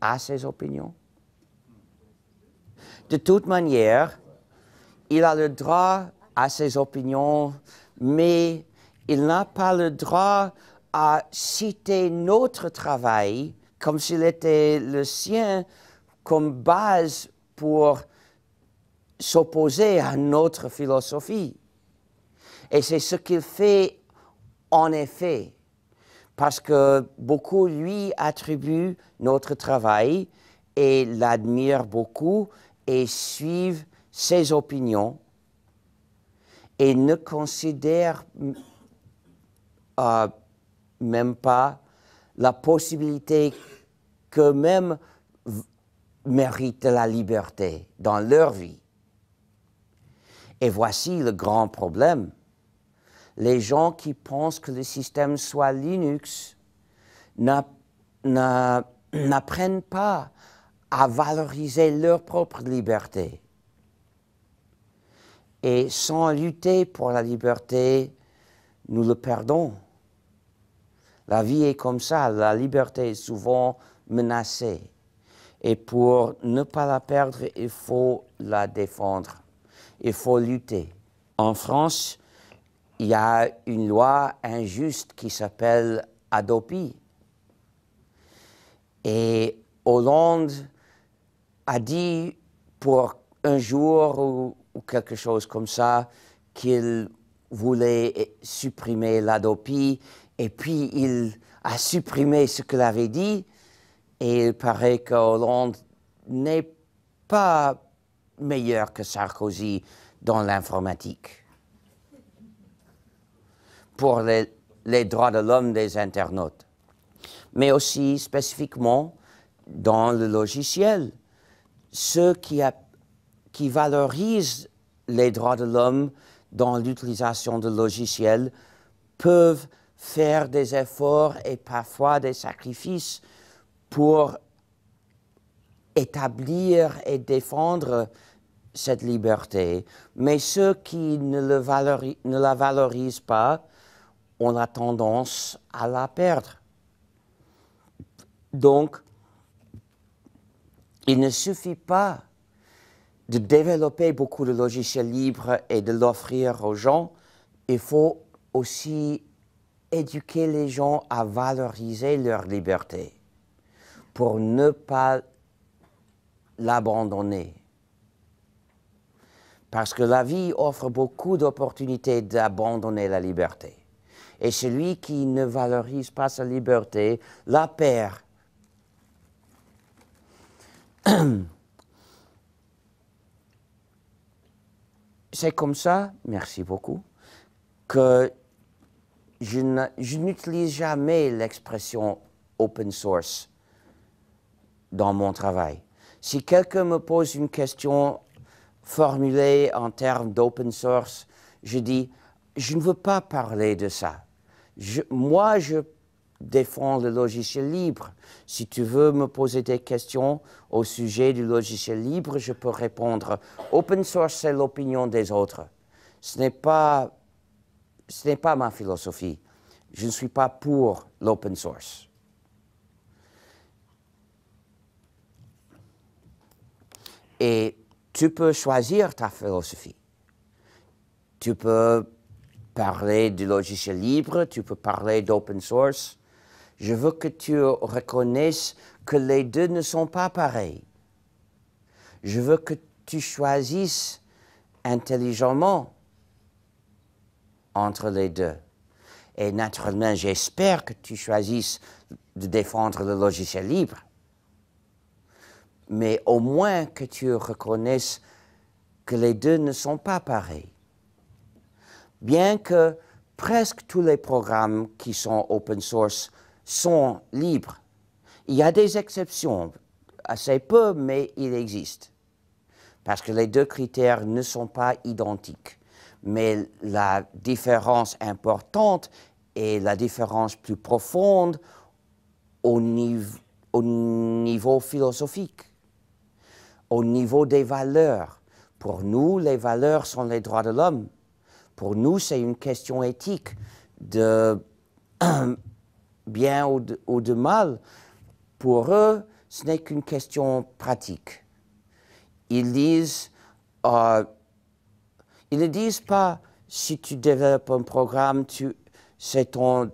À ses opinions. De toute manière, il a le droit à ses opinions, mais il n'a pas le droit à citer notre travail comme s'il était le sien comme base pour s'opposer à notre philosophie. Et c'est ce qu'il fait en effet, parce que beaucoup lui attribuent notre travail et l'admirent beaucoup et suivent ses opinions et ne considèrent euh, même pas la possibilité que même méritent la liberté dans leur vie. Et voici le grand problème les gens qui pensent que le système soit Linux n'apprennent pas à valoriser leur propre liberté. Et sans lutter pour la liberté, nous le perdons. La vie est comme ça, la liberté est souvent menacée. Et pour ne pas la perdre, il faut la défendre, il faut lutter. En France, il y a une loi injuste qui s'appelle Adopi. Et Hollande a dit pour un jour ou, quelque chose comme ça qu'il voulait supprimer l'Adopi et puis il a supprimé ce qu'il avait dit et il paraît que Hollande n'est pas meilleur que Sarkozy dans l'informatique pour les, droits de l'homme des internautes, mais aussi spécifiquement dans le logiciel. Ceux qui, valorisent les droits de l'homme dans l'utilisation de logiciels peuvent faire des efforts et parfois des sacrifices pour établir et défendre cette liberté. Mais ceux qui ne, le ne la valorisent pas on a tendance à la perdre. Donc, il ne suffit pas de développer beaucoup de logiciels libres et de l'offrir aux gens. Il faut aussi éduquer les gens à valoriser leur liberté pour ne pas l'abandonner. Parce que la vie offre beaucoup d'opportunités d'abandonner la liberté et celui qui ne valorise pas sa liberté la perd. *clears throat* C'est comme ça, merci beaucoup, que je n'utilise jamais l'expression open source dans mon travail. Si quelqu'un me pose une question formulée en termes d'open source, je dis, je ne veux pas parler de ça moi, je défends le logiciel libre. Si tu veux me poser des questions au sujet du logiciel libre, je peux répondre. Open source, c'est l'opinion des autres. Ce n'est pas, ce n'est pas ma philosophie. Je ne suis pas pour l'open source. Et tu peux choisir ta philosophie. Tu peux parler du logiciel libre, tu peux parler d'open source. Je veux que tu reconnaisses que les deux ne sont pas pareils. Je veux que tu choisisses intelligemment entre les deux. Et naturellement, j'espère que tu choisisses de défendre le logiciel libre. Mais au moins que tu reconnaisses que les deux ne sont pas pareils bien que presque tous les programmes qui sont open source sont libres. Il y a des exceptions, assez peu, mais il existe. Parce que les deux critères ne sont pas identiques. Mais la différence importante est la différence plus profonde au niveau philosophique, au niveau des valeurs. Pour nous, les valeurs sont les droits de l'homme. Pour nous, c'est une question éthique de *clears throat* bien ou de, mal. Pour eux, ce n'est qu'une question pratique. Ils disent, euh, ils ne disent pas si tu développes un programme, c'est ton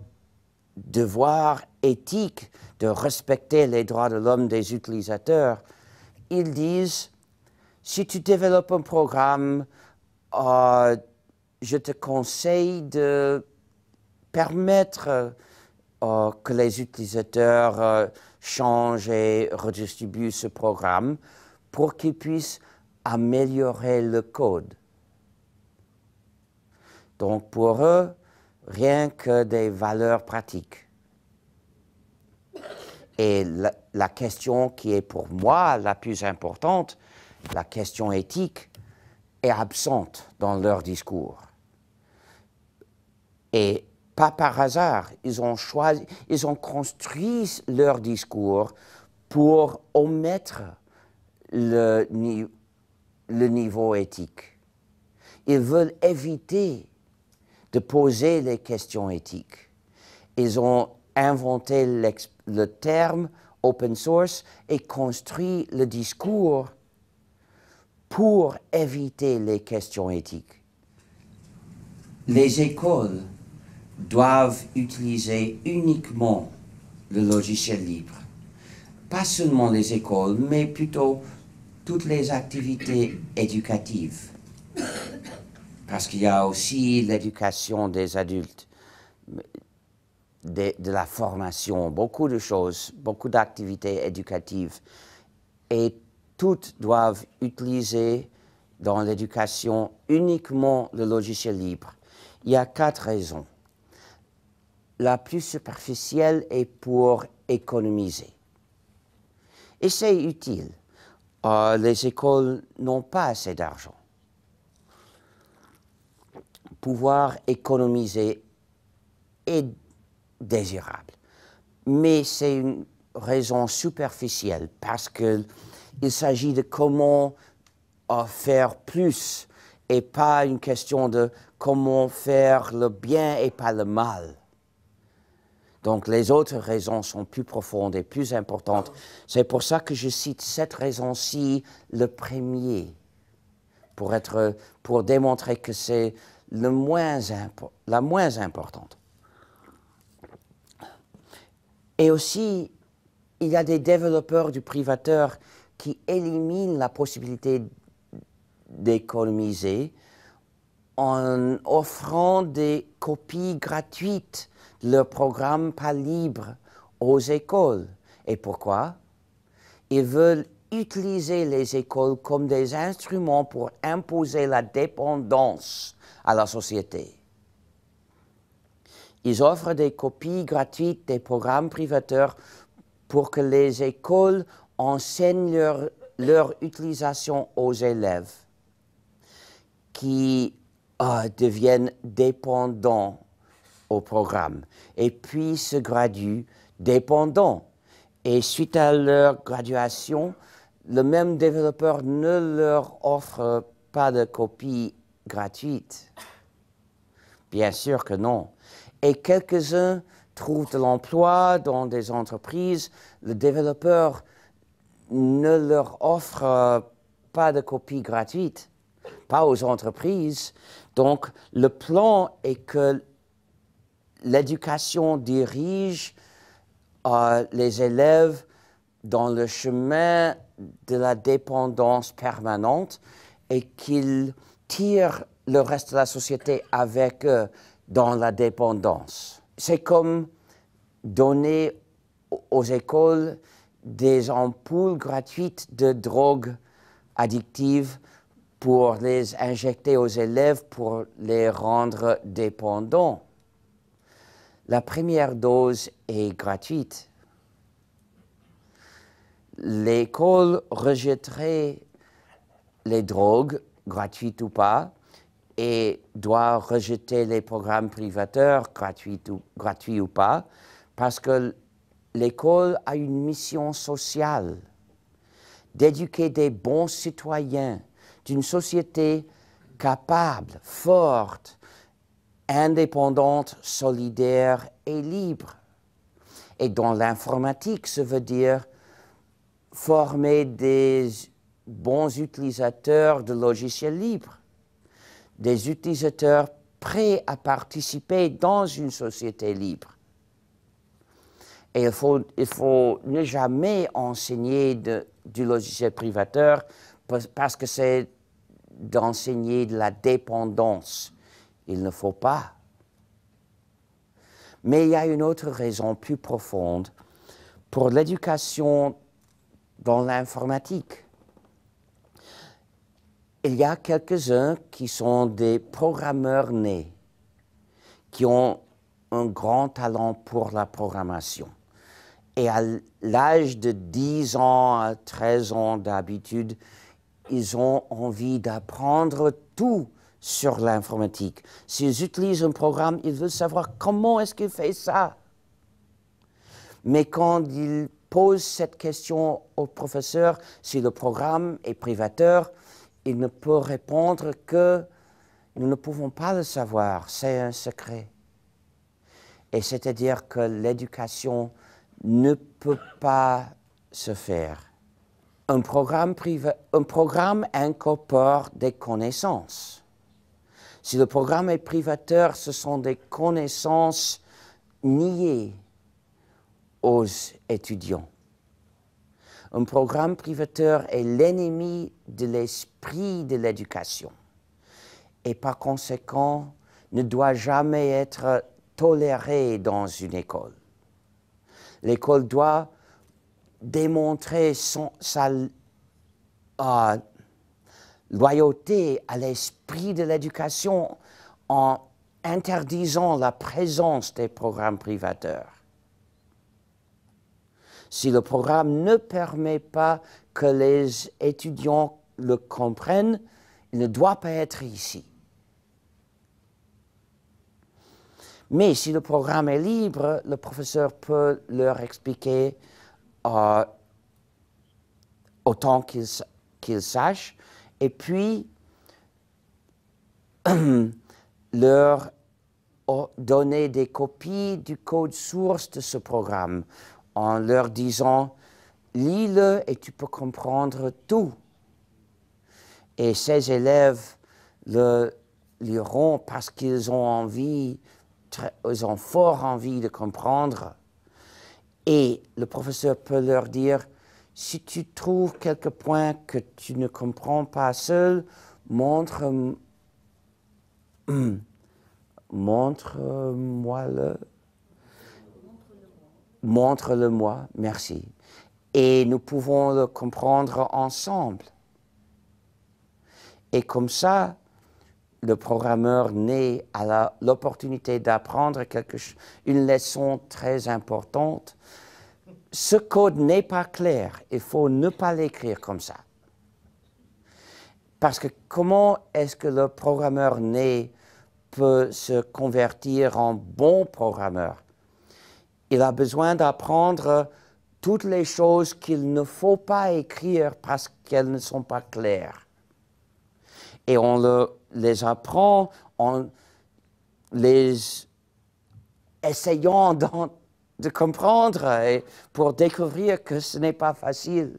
devoir éthique de respecter les droits de l'homme des utilisateurs. Ils disent si tu développes un programme euh, je te conseille de permettre euh, que les utilisateurs euh, changent et redistribuent ce programme pour qu'ils puissent améliorer le code. Donc pour eux, rien que des valeurs pratiques. Et la question qui est pour moi la plus importante, la question éthique, est absente dans leur discours. Et pas par hasard, ils ont, choisi, ils ont construit leur discours pour omettre le, le niveau éthique. Ils veulent éviter de poser les questions éthiques. Ils ont inventé le terme open source et construit le discours pour éviter les questions éthiques. Les écoles doivent utiliser uniquement le logiciel libre. Pas seulement les écoles, mais plutôt toutes les activités éducatives. Parce qu'il y a aussi l'éducation des adultes, de, la formation, beaucoup de choses, beaucoup d'activités éducatives. Et toutes doivent utiliser dans l'éducation uniquement le logiciel libre. Il y a quatre raisons la plus superficielle est pour économiser. Et c'est utile. Euh, les écoles n'ont pas assez d'argent. Pouvoir économiser est désirable. Mais c'est une raison superficielle parce qu'il s'agit de comment euh, faire plus et pas une question de comment faire le bien et pas le mal. Donc les autres raisons sont plus profondes et plus importantes. C'est pour ça que je cite cette raison-ci, le premier, pour, être, pour démontrer que c'est la moins importante. Et aussi, il y a des développeurs du privateur qui éliminent la possibilité d'économiser en offrant des copies gratuites le programme pas libre aux écoles. Et pourquoi Ils veulent utiliser les écoles comme des instruments pour imposer la dépendance à la société. Ils offrent des copies gratuites des programmes privateurs pour que les écoles enseignent leur, utilisation aux élèves qui euh, deviennent dépendants au programme et puis se graduent dépendants. Et suite à leur graduation, le même développeur ne leur offre pas de copie gratuite. Bien sûr que non. Et quelques-uns trouvent de l'emploi dans des entreprises. Le développeur ne leur offre pas de copie gratuite, pas aux entreprises. Donc le plan est que l'éducation dirige euh, les élèves dans le chemin de la dépendance permanente et qu'ils tirent le reste de la société avec eux dans la dépendance. C'est comme donner aux écoles des ampoules gratuites de drogues addictives pour les injecter aux élèves, pour les rendre dépendants. La première dose est gratuite. L'école rejetterait les drogues, gratuites ou pas, et doit rejeter les programmes privateurs, gratuits ou, gratuits ou pas, parce que l'école a une mission sociale d'éduquer des bons citoyens d'une société capable, forte, indépendante, solidaire et libre. Et dans l'informatique, ça veut dire former des bons utilisateurs de logiciels libres, des utilisateurs prêts à participer dans une société libre. Et il faut, il faut ne jamais enseigner du logiciel privateur parce que c'est d'enseigner de la dépendance il ne faut pas. Mais il y a une autre raison plus profonde pour l'éducation dans l'informatique. Il y a quelques-uns qui sont des programmeurs nés, qui ont un grand talent pour la programmation. Et à l'âge de 10 ans à 13 ans d'habitude, ils ont envie d'apprendre tout sur l'informatique. S'ils utilisent un programme, ils veulent savoir comment est-ce qu'il fait ça. Mais quand ils posent cette question au professeur, si le programme est privateur, il ne peut répondre que nous ne pouvons pas le savoir, c'est un secret. Et c'est-à-dire que l'éducation ne peut pas se faire. programme, un programme incorpore des connaissances si le programme est privateur, ce sont des connaissances niées aux étudiants. Un programme privateur est l'ennemi de l'esprit de l'éducation et par conséquent ne doit jamais être toléré dans une école. L'école doit démontrer son, sa, ah, loyauté à l'esprit de l'éducation en interdisant la présence des programmes privateurs. Si le programme ne permet pas que les étudiants le comprennent, il ne doit pas être ici. Mais si le programme est libre, le professeur peut leur expliquer euh, autant qu'il qu'ils sache et puis, *clears throat* leur donner des copies du code source de ce programme en leur disant, lis-le et tu peux comprendre tout. Et ces élèves le liront parce qu'ils ont envie, ils ont fort envie de comprendre. Et le professeur peut leur dire, si tu trouves quelques point que tu ne comprends pas seul, montre, *clears throat* montre-moi le. Montre-le-moi, merci. Et nous pouvons le comprendre ensemble. Et comme ça, le programmeur naît à l'opportunité d'apprendre une leçon très importante ce code n'est pas clair, il faut ne pas l'écrire comme ça. Parce que comment est-ce que le programmeur né peut se convertir en bon programmeur Il a besoin d'apprendre toutes les choses qu'il ne faut pas écrire parce qu'elles ne sont pas claires. Et on les apprend en les essayant *laughs* d'entendre de comprendre et pour découvrir que ce n'est pas facile.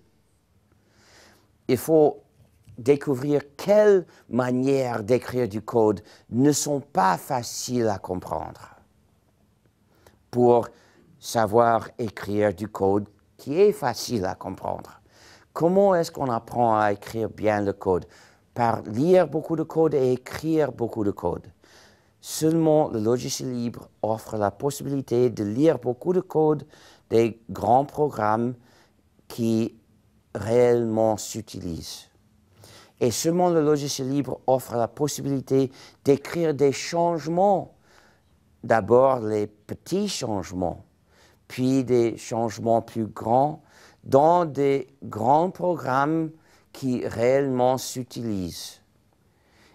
Il faut découvrir quelles manières d'écrire du code ne sont pas faciles à comprendre pour savoir écrire du code qui est facile à comprendre. Comment est-ce qu'on apprend à écrire bien le code Par lire beaucoup de code et écrire beaucoup de code. Seulement, le logiciel libre offre la possibilité de lire beaucoup de codes des grands programmes qui réellement s'utilisent. Et seulement le logiciel libre offre la possibilité d'écrire des changements. D'abord les petits changements, puis des changements plus grands dans des grands programmes qui réellement s'utilisent.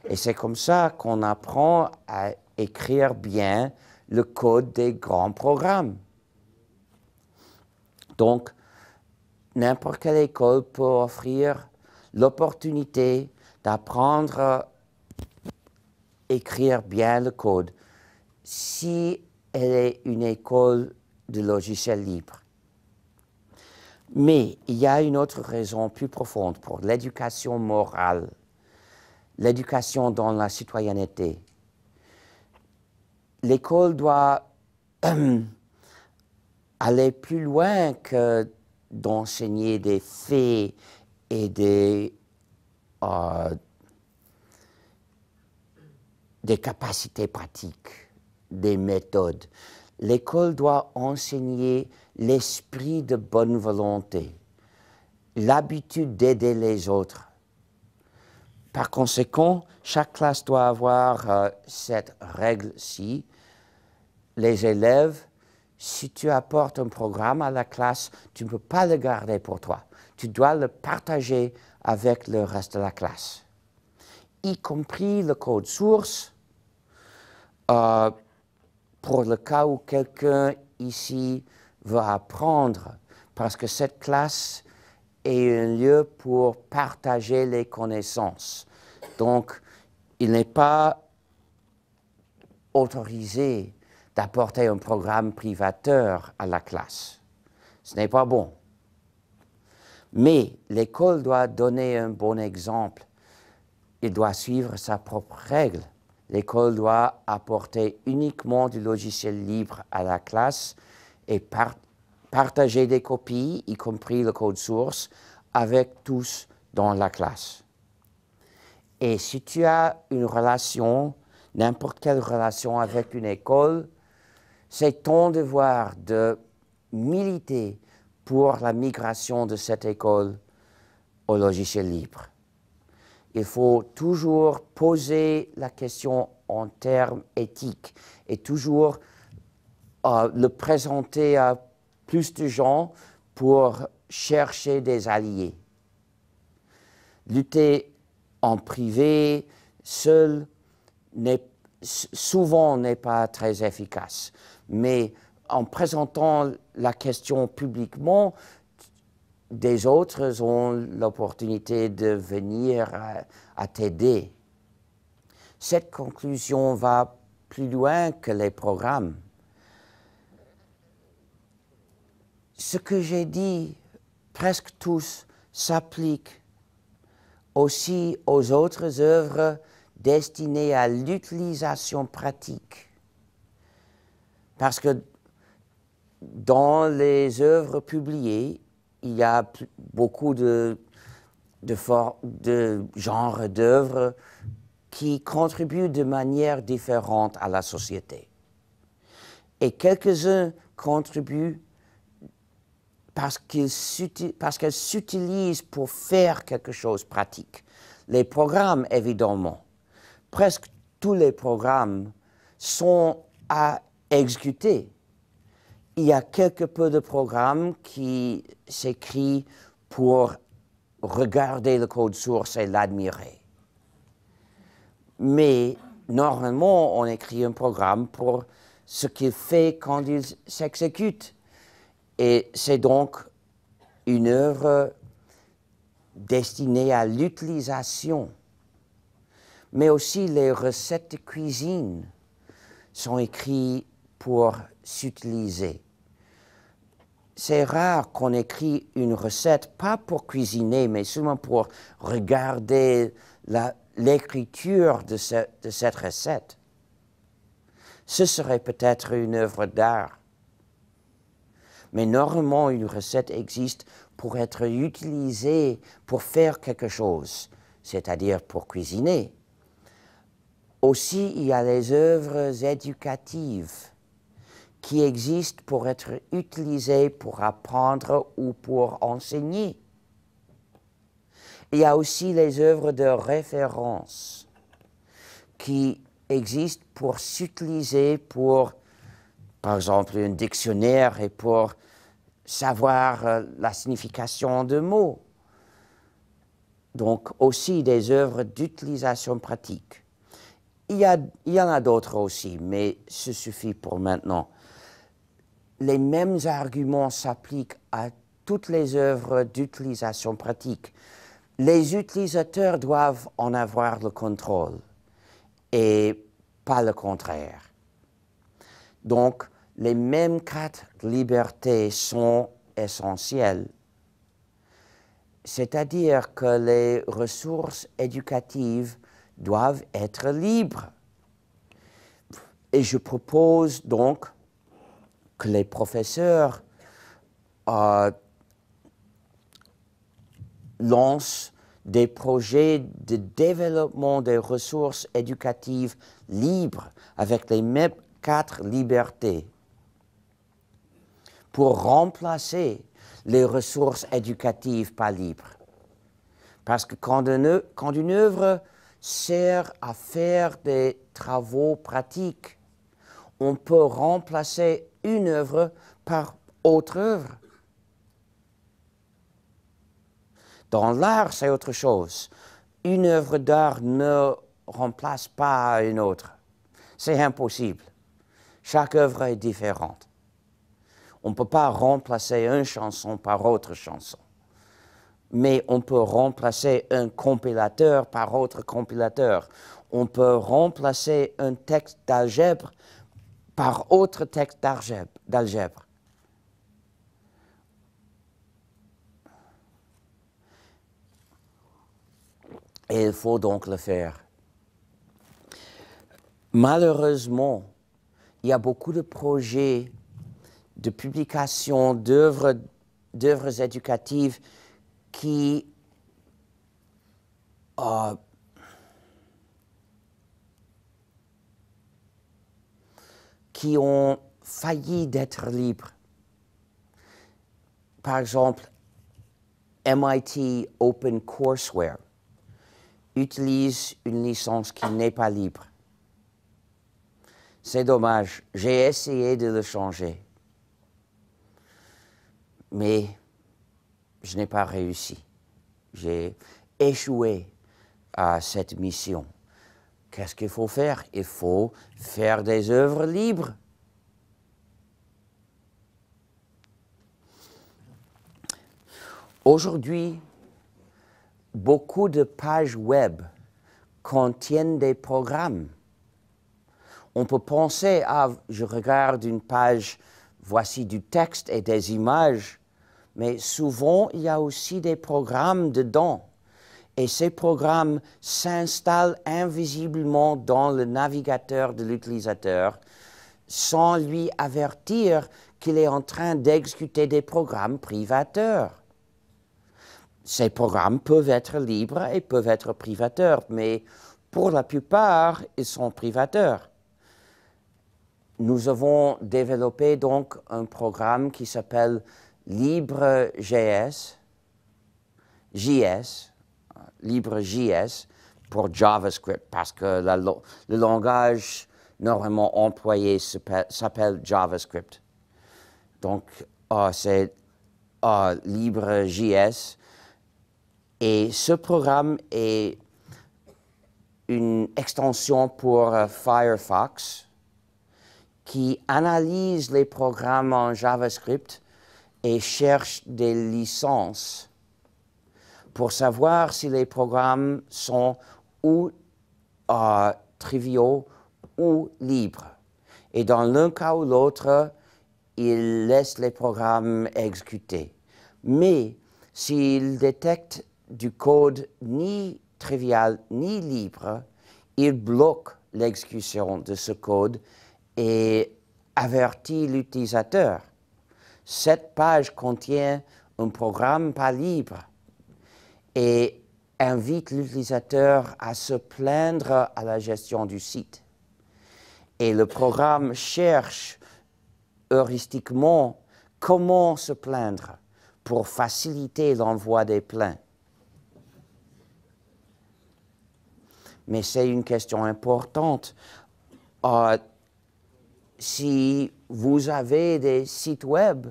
Et c'est comme ça qu'on apprend à écrire bien le code des grands programmes. Donc, n'importe quelle école peut offrir l'opportunité d'apprendre à écrire bien le code si elle est une école de logiciels libre. Mais il y a une autre raison plus profonde pour l'éducation morale l'éducation dans la citoyenneté. L'école doit *clears throat* aller plus loin que d'enseigner des faits et des, euh, des capacités pratiques, des méthodes. L'école doit enseigner l'esprit de bonne volonté, l'habitude d'aider les autres, par conséquent, chaque classe doit avoir euh, cette règle-ci. Les élèves, si tu apportes un programme à la classe, tu ne peux pas le garder pour toi. Tu dois le partager avec le reste de la classe, y compris le code source, euh, pour le cas où quelqu'un ici veut apprendre, parce que cette classe est un lieu pour partager les connaissances. Donc, il n'est pas autorisé d'apporter un programme privateur à la classe. Ce n'est pas bon. Mais l'école doit donner un bon exemple. Il doit suivre sa propre règle. L'école doit apporter uniquement du logiciel libre à la classe et partager des copies, y compris le code source, avec tous dans la classe. Et si tu as une relation, n'importe quelle relation avec une école, c'est ton devoir de militer pour la migration de cette école au logiciel libre. Il faut toujours poser la question en termes éthiques et toujours euh, le présenter à plus de gens pour chercher des alliés. Lutter en privé, seul, souvent n'est pas très efficace. Mais en présentant la question publiquement, des autres ont l'opportunité de venir euh, à, t'aider. Cette conclusion va plus loin que les programmes. Ce que j'ai dit, presque tous, s'appliquent aussi aux autres œuvres destinées à l'utilisation pratique. Parce que dans les œuvres publiées, il y a beaucoup de, genres d'œuvres qui contribuent de manière différente à la société. Et quelques-uns contribuent parce qu'elles s'utilise s'utilisent pour faire quelque chose de pratique. Les programmes, évidemment, presque tous les programmes sont à exécuter. Il y a quelque peu de programmes qui s'écrivent pour regarder le code source et l'admirer. Mais normalement, on écrit un programme pour ce qu'il fait quand il s'exécute. Et c'est donc une œuvre destinée à l'utilisation, mais aussi les recettes de cuisine sont écrites pour s'utiliser. C'est rare qu'on écrit une recette, pas pour cuisiner, mais seulement pour regarder l'écriture de, de cette recette. Ce serait peut-être une œuvre d'art mais normalement une recette existe pour être utilisée pour faire quelque chose, c'est-à-dire pour cuisiner. Aussi, il y a les œuvres éducatives qui existent pour être utilisées pour apprendre ou pour enseigner. Il y a aussi les œuvres de référence qui existent pour s'utiliser pour par exemple, un dictionnaire et pour savoir euh, la signification de mots. Donc aussi des œuvres d'utilisation pratique. il y en a d'autres aussi, mais ce suffit pour maintenant. Les mêmes arguments s'appliquent à toutes les œuvres d'utilisation pratique. Les utilisateurs doivent en avoir le contrôle et pas le contraire. Donc, les mêmes quatre libertés sont essentielles. C'est-à-dire que les ressources éducatives doivent être libres. Et je propose donc que les professeurs euh, lancent des projets de développement des ressources éducatives libres avec les, mêmes quatre libertés pour remplacer les ressources éducatives pas libres. Parce que quand une, quand une œuvre sert à faire des travaux pratiques, on peut remplacer une œuvre par autre œuvre. Dans l'art, c'est autre chose. Une œuvre d'art ne remplace pas une autre. C'est impossible. Chaque œuvre est différente. On ne peut pas remplacer une chanson par autre chanson. Mais on peut remplacer un compilateur par autre compilateur. On peut remplacer un texte d'algèbre par autre texte d'algèbre. Et il faut donc le faire. Malheureusement, il y a beaucoup de projets de publication d'œuvres éducatives qui euh, qui ont failli d'être libres. Par exemple, MIT Open Courseware utilise une licence qui n'est pas libre. C'est dommage, j'ai essayé de le changer. Mais je n'ai pas réussi. J'ai échoué à cette mission. Qu'est-ce qu'il faut faire Il faut faire des œuvres libres. Aujourd'hui, beaucoup de pages web contiennent des programmes on peut penser à, ah, je regarde une page, voici du texte et des images, mais souvent il y a aussi des programmes dedans. Et ces programmes s'installent invisiblement dans le navigateur de l'utilisateur sans lui avertir qu'il est en train d'exécuter des programmes privateurs. Ces programmes peuvent être libres et peuvent être privateurs, mais pour la plupart, ils sont privateurs nous avons développé donc un programme qui s'appelle LibreJS, LibreJS pour JavaScript parce que le langage normalement employé s'appelle JavaScript. Donc, c'est LibreJS. Et ce programme est une extension pour euh, Firefox qui analyse les programmes en JavaScript et cherche des licences pour savoir si les programmes sont ou euh, triviaux ou libres. Et dans l'un cas ou l'autre, il laisse les programmes exécuter. Mais s'il détecte du code ni trivial ni libre, il bloque l'exécution de ce code et avertit l'utilisateur. Cette page contient un programme pas libre et invite l'utilisateur à se plaindre à la gestion du site. Et le programme cherche heuristiquement comment se plaindre pour faciliter l'envoi des plaintes. Mais c'est une question importante. Euh, si vous avez des sites web,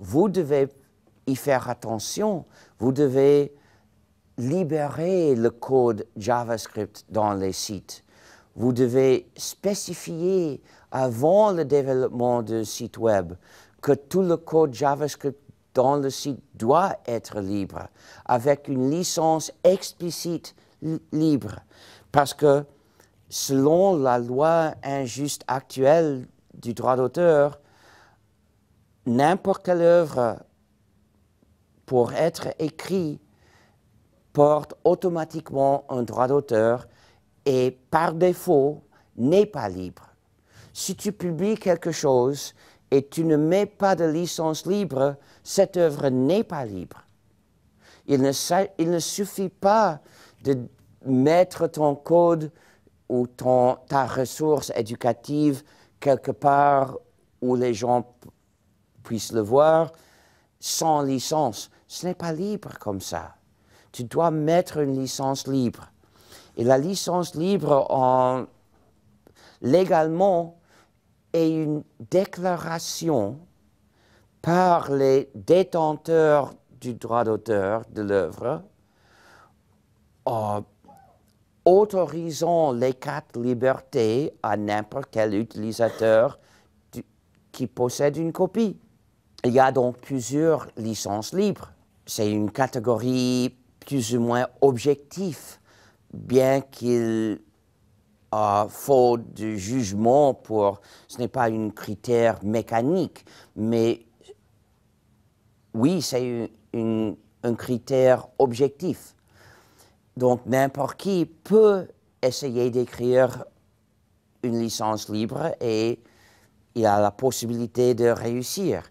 vous devez y faire attention. Vous devez libérer le code JavaScript dans les sites. Vous devez spécifier avant le développement du site web que tout le code JavaScript dans le site doit être libre, avec une licence explicite libre. Parce que selon la loi injuste actuelle du droit d'auteur, n'importe quelle œuvre pour être écrite porte automatiquement un droit d'auteur et par défaut n'est pas libre. Si tu publies quelque chose et tu ne mets pas de licence libre, cette œuvre n'est pas libre. Il ne, il ne suffit pas de mettre ton code ou ta ressource éducative quelque part où les gens puissent le voir sans licence. Ce n'est pas libre comme ça. Tu dois mettre une licence libre. Et la licence libre, en, légalement, est une déclaration par les détenteurs du droit d'auteur de l'œuvre autorisons les quatre libertés à n'importe quel utilisateur qui possède une copie. Il y a donc plusieurs licences libres. C'est une catégorie plus ou moins objective, bien qu'il a faut du jugement pour... Ce n'est pas un critère mécanique, mais oui, c'est un critère objectif. Donc n'importe qui peut essayer d'écrire une licence libre et il a la possibilité de réussir.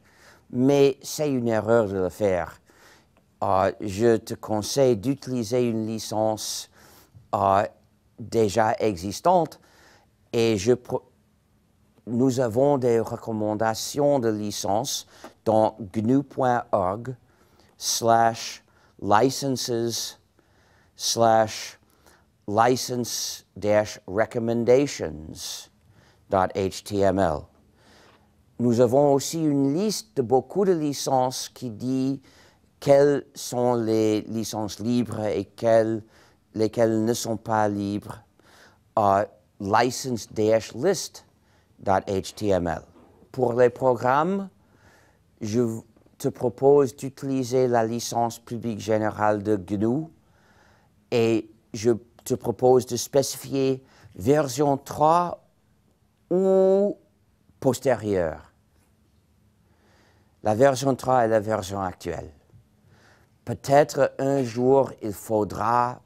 Mais c'est une erreur de le faire. Euh, je te conseille d'utiliser une licence euh, déjà existante et nous avons des recommandations de licences dans gnu.org slash licenses slash license recommendations.html. Nous avons aussi une liste de beaucoup de licences qui dit quelles sont les licences libres et quelles, lesquelles ne sont pas libres. license-list.html. Pour les programmes, je te propose d'utiliser la licence publique générale de GNU et je te propose de spécifier version 3 ou postérieure. La version 3 est la version actuelle. Peut-être un jour, il faudra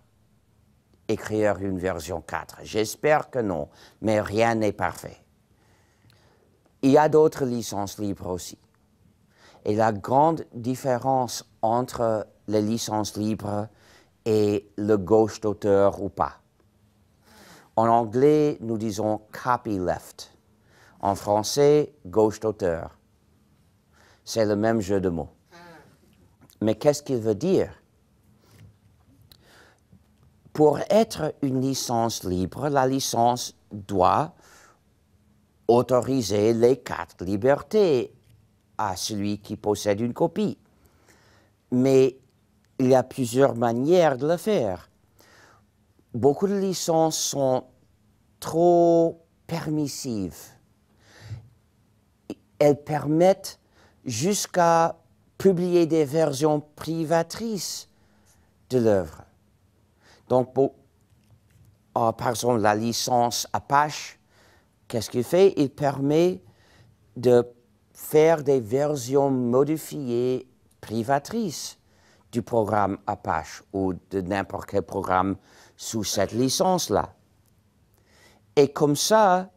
écrire une version 4. J'espère que non, mais rien n'est parfait. Il y a d'autres licences libres aussi. Et la grande différence entre les licences libres et le gauche d'auteur ou pas. En anglais, nous disons copy left. En français, gauche d'auteur. C'est le même jeu de mots. Mais qu'est-ce qu'il veut dire Pour être une licence libre, la licence doit autoriser les quatre libertés à celui qui possède une copie. Mais il y a plusieurs manières de le faire. Beaucoup de licences sont trop permissives. Elles permettent jusqu'à publier des versions privatrices de l'œuvre. Donc, ah, par exemple, la licence Apache, qu'est-ce qu'il fait Il permet de faire des versions modifiées privatrices du programme Apache ou de n'importe quel programme sous cette licence-là. Et comme ça,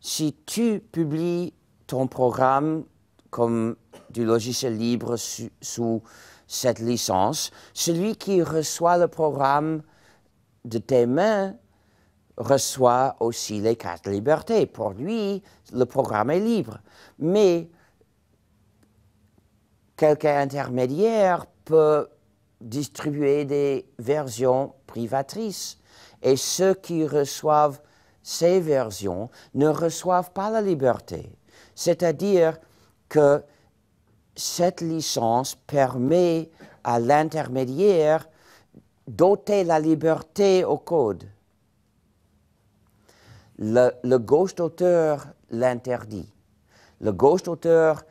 si tu publies ton programme comme du logiciel libre sous cette licence, celui qui reçoit le programme de tes mains reçoit aussi les quatre libertés. Pour lui, le programme est libre. Mais quelqu'un intermédiaire peut distribuer des versions privatrices. Et ceux qui reçoivent ces versions ne reçoivent pas la liberté. C'est-à-dire que cette licence permet à l'intermédiaire d'ôter la liberté au code. Le, ghost gauche d'auteur l'interdit. Le ghost auteur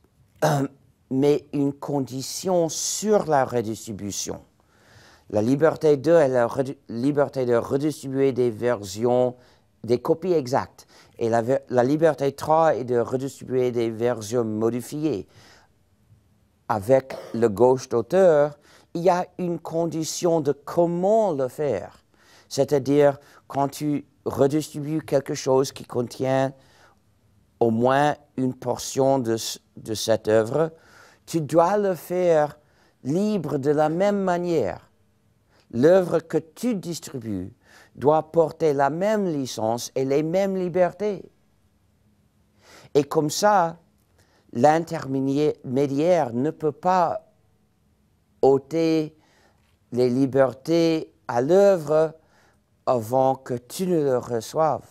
*clears throat* mais une condition sur la redistribution. La liberté 2 est la liberté de redistribuer des versions, des copies exactes. Et la, liberté 3 est de redistribuer des versions modifiées. Avec le gauche d'auteur, il y a une condition de comment le faire. C'est-à-dire, quand tu redistribues quelque chose qui contient au moins une portion de cette œuvre, tu dois le faire libre de la même manière. L'œuvre que tu distribues doit porter la même licence et les mêmes libertés. Et comme ça, l'intermédiaire ne peut pas ôter les libertés à l'œuvre avant que tu ne le reçoives.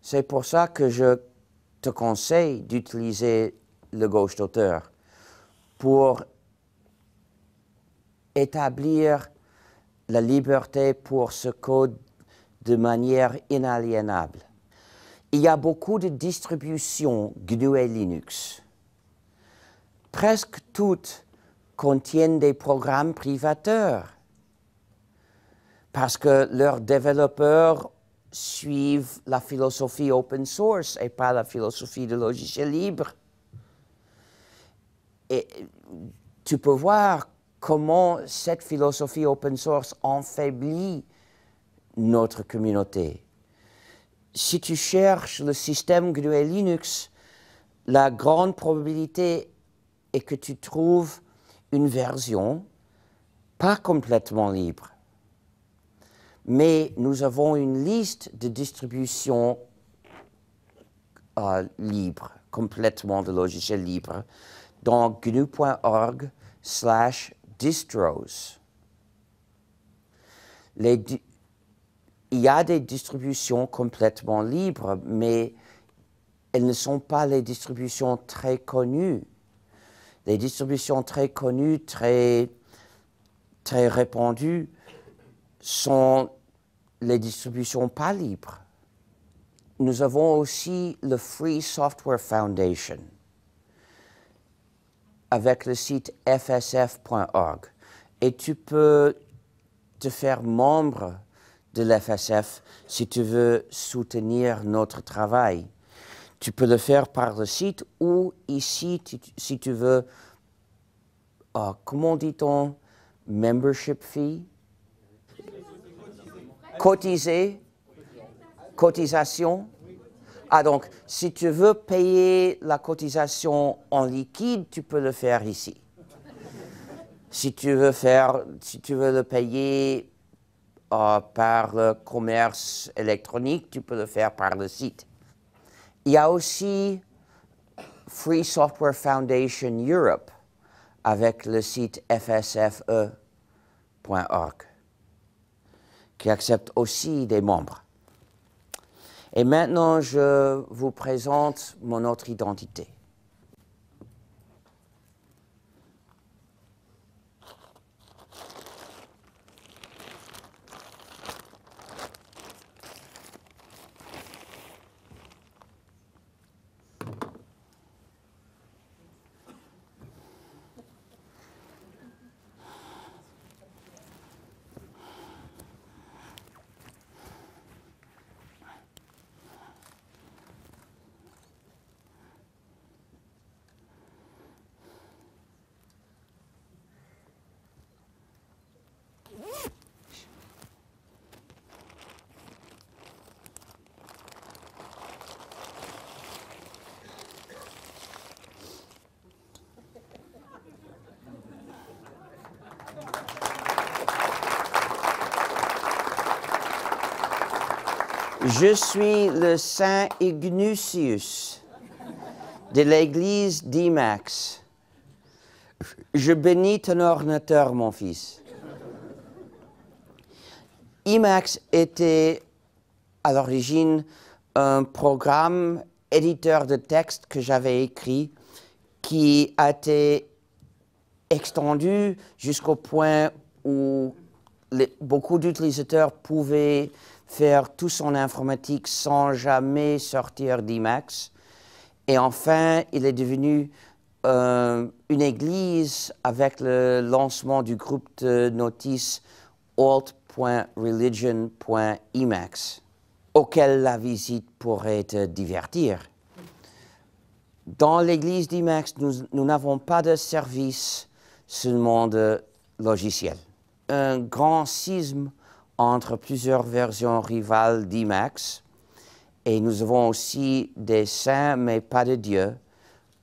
C'est pour ça que je te conseille d'utiliser le gauche d'auteur pour établir la liberté pour ce code de manière inaliénable. Il y a beaucoup de distributions GNU et Linux. Presque toutes contiennent des programmes privateurs parce que leurs développeurs suivent la philosophie open source et pas la philosophie de logiciel libre. Et tu peux voir comment cette philosophie open source affaiblit notre communauté. Si tu cherches le système GNU Linux, la grande probabilité est que tu trouves une version pas complètement libre. Mais nous avons une liste de distributions euh, libres, complètement de logiciels libres, dans gnu.org slash distros. il y a des distributions complètement libres, mais elles ne sont pas les distributions très connues. Les distributions très connues, très, très répandues, sont les distributions pas libres. Nous avons aussi le Free Software Foundation avec le site fsf.org. Et tu peux te faire membre de l'FSF si tu veux soutenir notre travail. Tu peux le faire par le site ou ici, si tu veux, oh, comment dit-on, membership fee Cotiser Cotisation ah, donc, si tu veux payer la cotisation en liquide, tu peux le faire ici. Si tu veux, faire, si tu veux le payer euh, par le commerce électronique, tu peux le faire par le site. Il y a aussi Free Software Foundation Europe avec le site fsfe.org qui accepte aussi des membres. Et maintenant, je vous présente mon autre identité. Je suis le Saint Ignatius de l'église d'Imax. Je bénis ton ordinateur, mon fils. IMAX était à l'origine un programme éditeur de texte que j'avais écrit qui a été extendu jusqu'au point où beaucoup d'utilisateurs pouvaient faire tout son informatique sans jamais sortir d'IMAX. Et enfin, il est devenu euh, une église avec le lancement du groupe de notices alt.religion.imax, auquel la visite pourrait te divertir. Dans l'église d'IMAX, nous n'avons pas de service, seulement de logiciel. Un grand sisme entre plusieurs versions rivales d'IMAX. Et nous avons aussi des saints, mais pas de Dieu.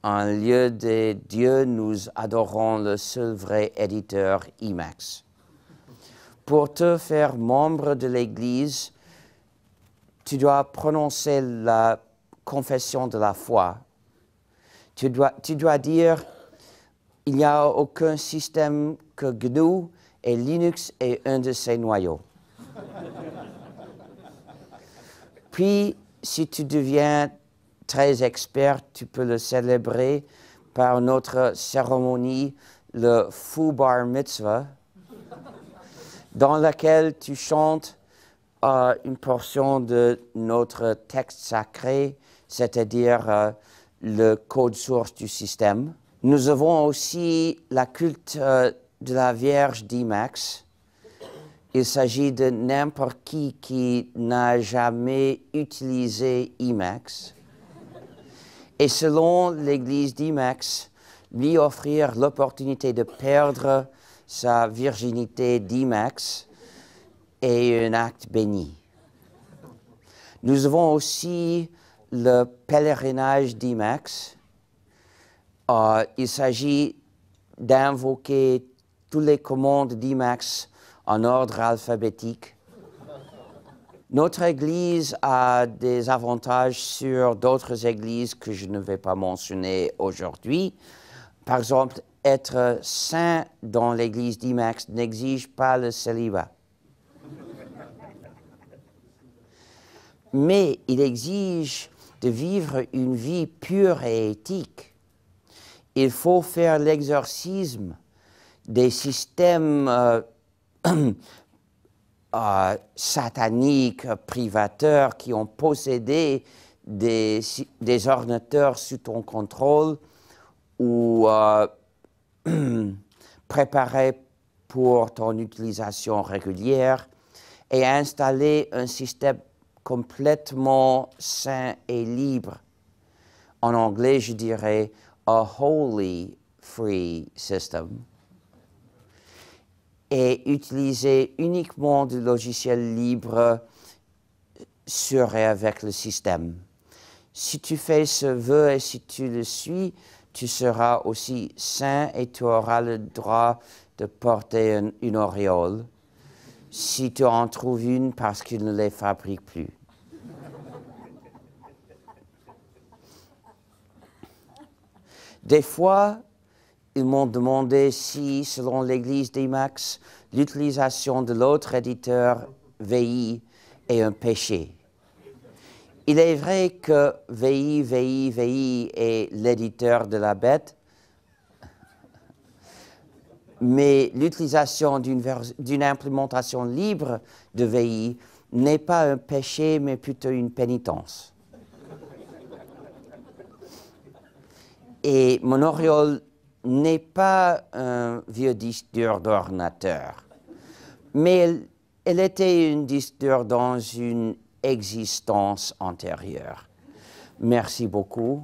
En lieu de dieux, nous adorons le seul vrai éditeur IMAX. Pour te faire membre de l'Église, tu dois prononcer la confession de la foi. Tu dois, tu dois dire, il n'y a aucun système que GNU et Linux est un de ses noyaux. Puis, si tu deviens très expert, tu peux le célébrer par notre cérémonie, le Fubar Mitzvah, dans laquelle tu chantes euh, une portion de notre texte sacré, c'est-à-dire euh, le code source du système. Nous avons aussi la culte euh, de la Vierge d'Imax, il s'agit de n'importe qui qui n'a jamais utilisé IMAX. Et selon l'Église d'IMAX, lui offrir l'opportunité de perdre sa virginité d'IMAX est un acte béni. Nous avons aussi le pèlerinage d'IMAX. Euh, il s'agit d'invoquer toutes les commandes d'IMAX en ordre alphabétique. Notre Église a des avantages sur d'autres églises que je ne vais pas mentionner aujourd'hui. Par exemple, être saint dans l'Église d'Imax n'exige pas le célibat. Mais il exige de vivre une vie pure et éthique. Il faut faire l'exorcisme des systèmes euh, *clears throat* Euh, sataniques, privateurs qui ont possédé des, ordinateurs sous ton contrôle ou euh, *clears throat* préparés pour ton utilisation régulière et installé un système complètement sain et libre. En anglais, je dirais a wholly free system et utiliser uniquement du logiciel libre sur et avec le système. Si tu fais ce vœu et si tu le suis, tu seras aussi sain et tu auras le droit de porter une, auréole, si tu en trouves une parce qu'il ne les fabrique plus. Des fois, ils m'ont demandé si, selon l'Église d'IMAX, l'utilisation de l'autre éditeur VI est un péché. Il est vrai que VI, VI, VI est l'éditeur de la bête, mais l'utilisation d'une implémentation libre de VI n'est pas un péché, mais plutôt une pénitence. Et mon oriole n'est pas un vieux disteur d'ordinateur, mais elle, était une disteur dans une existence antérieure. Merci beaucoup.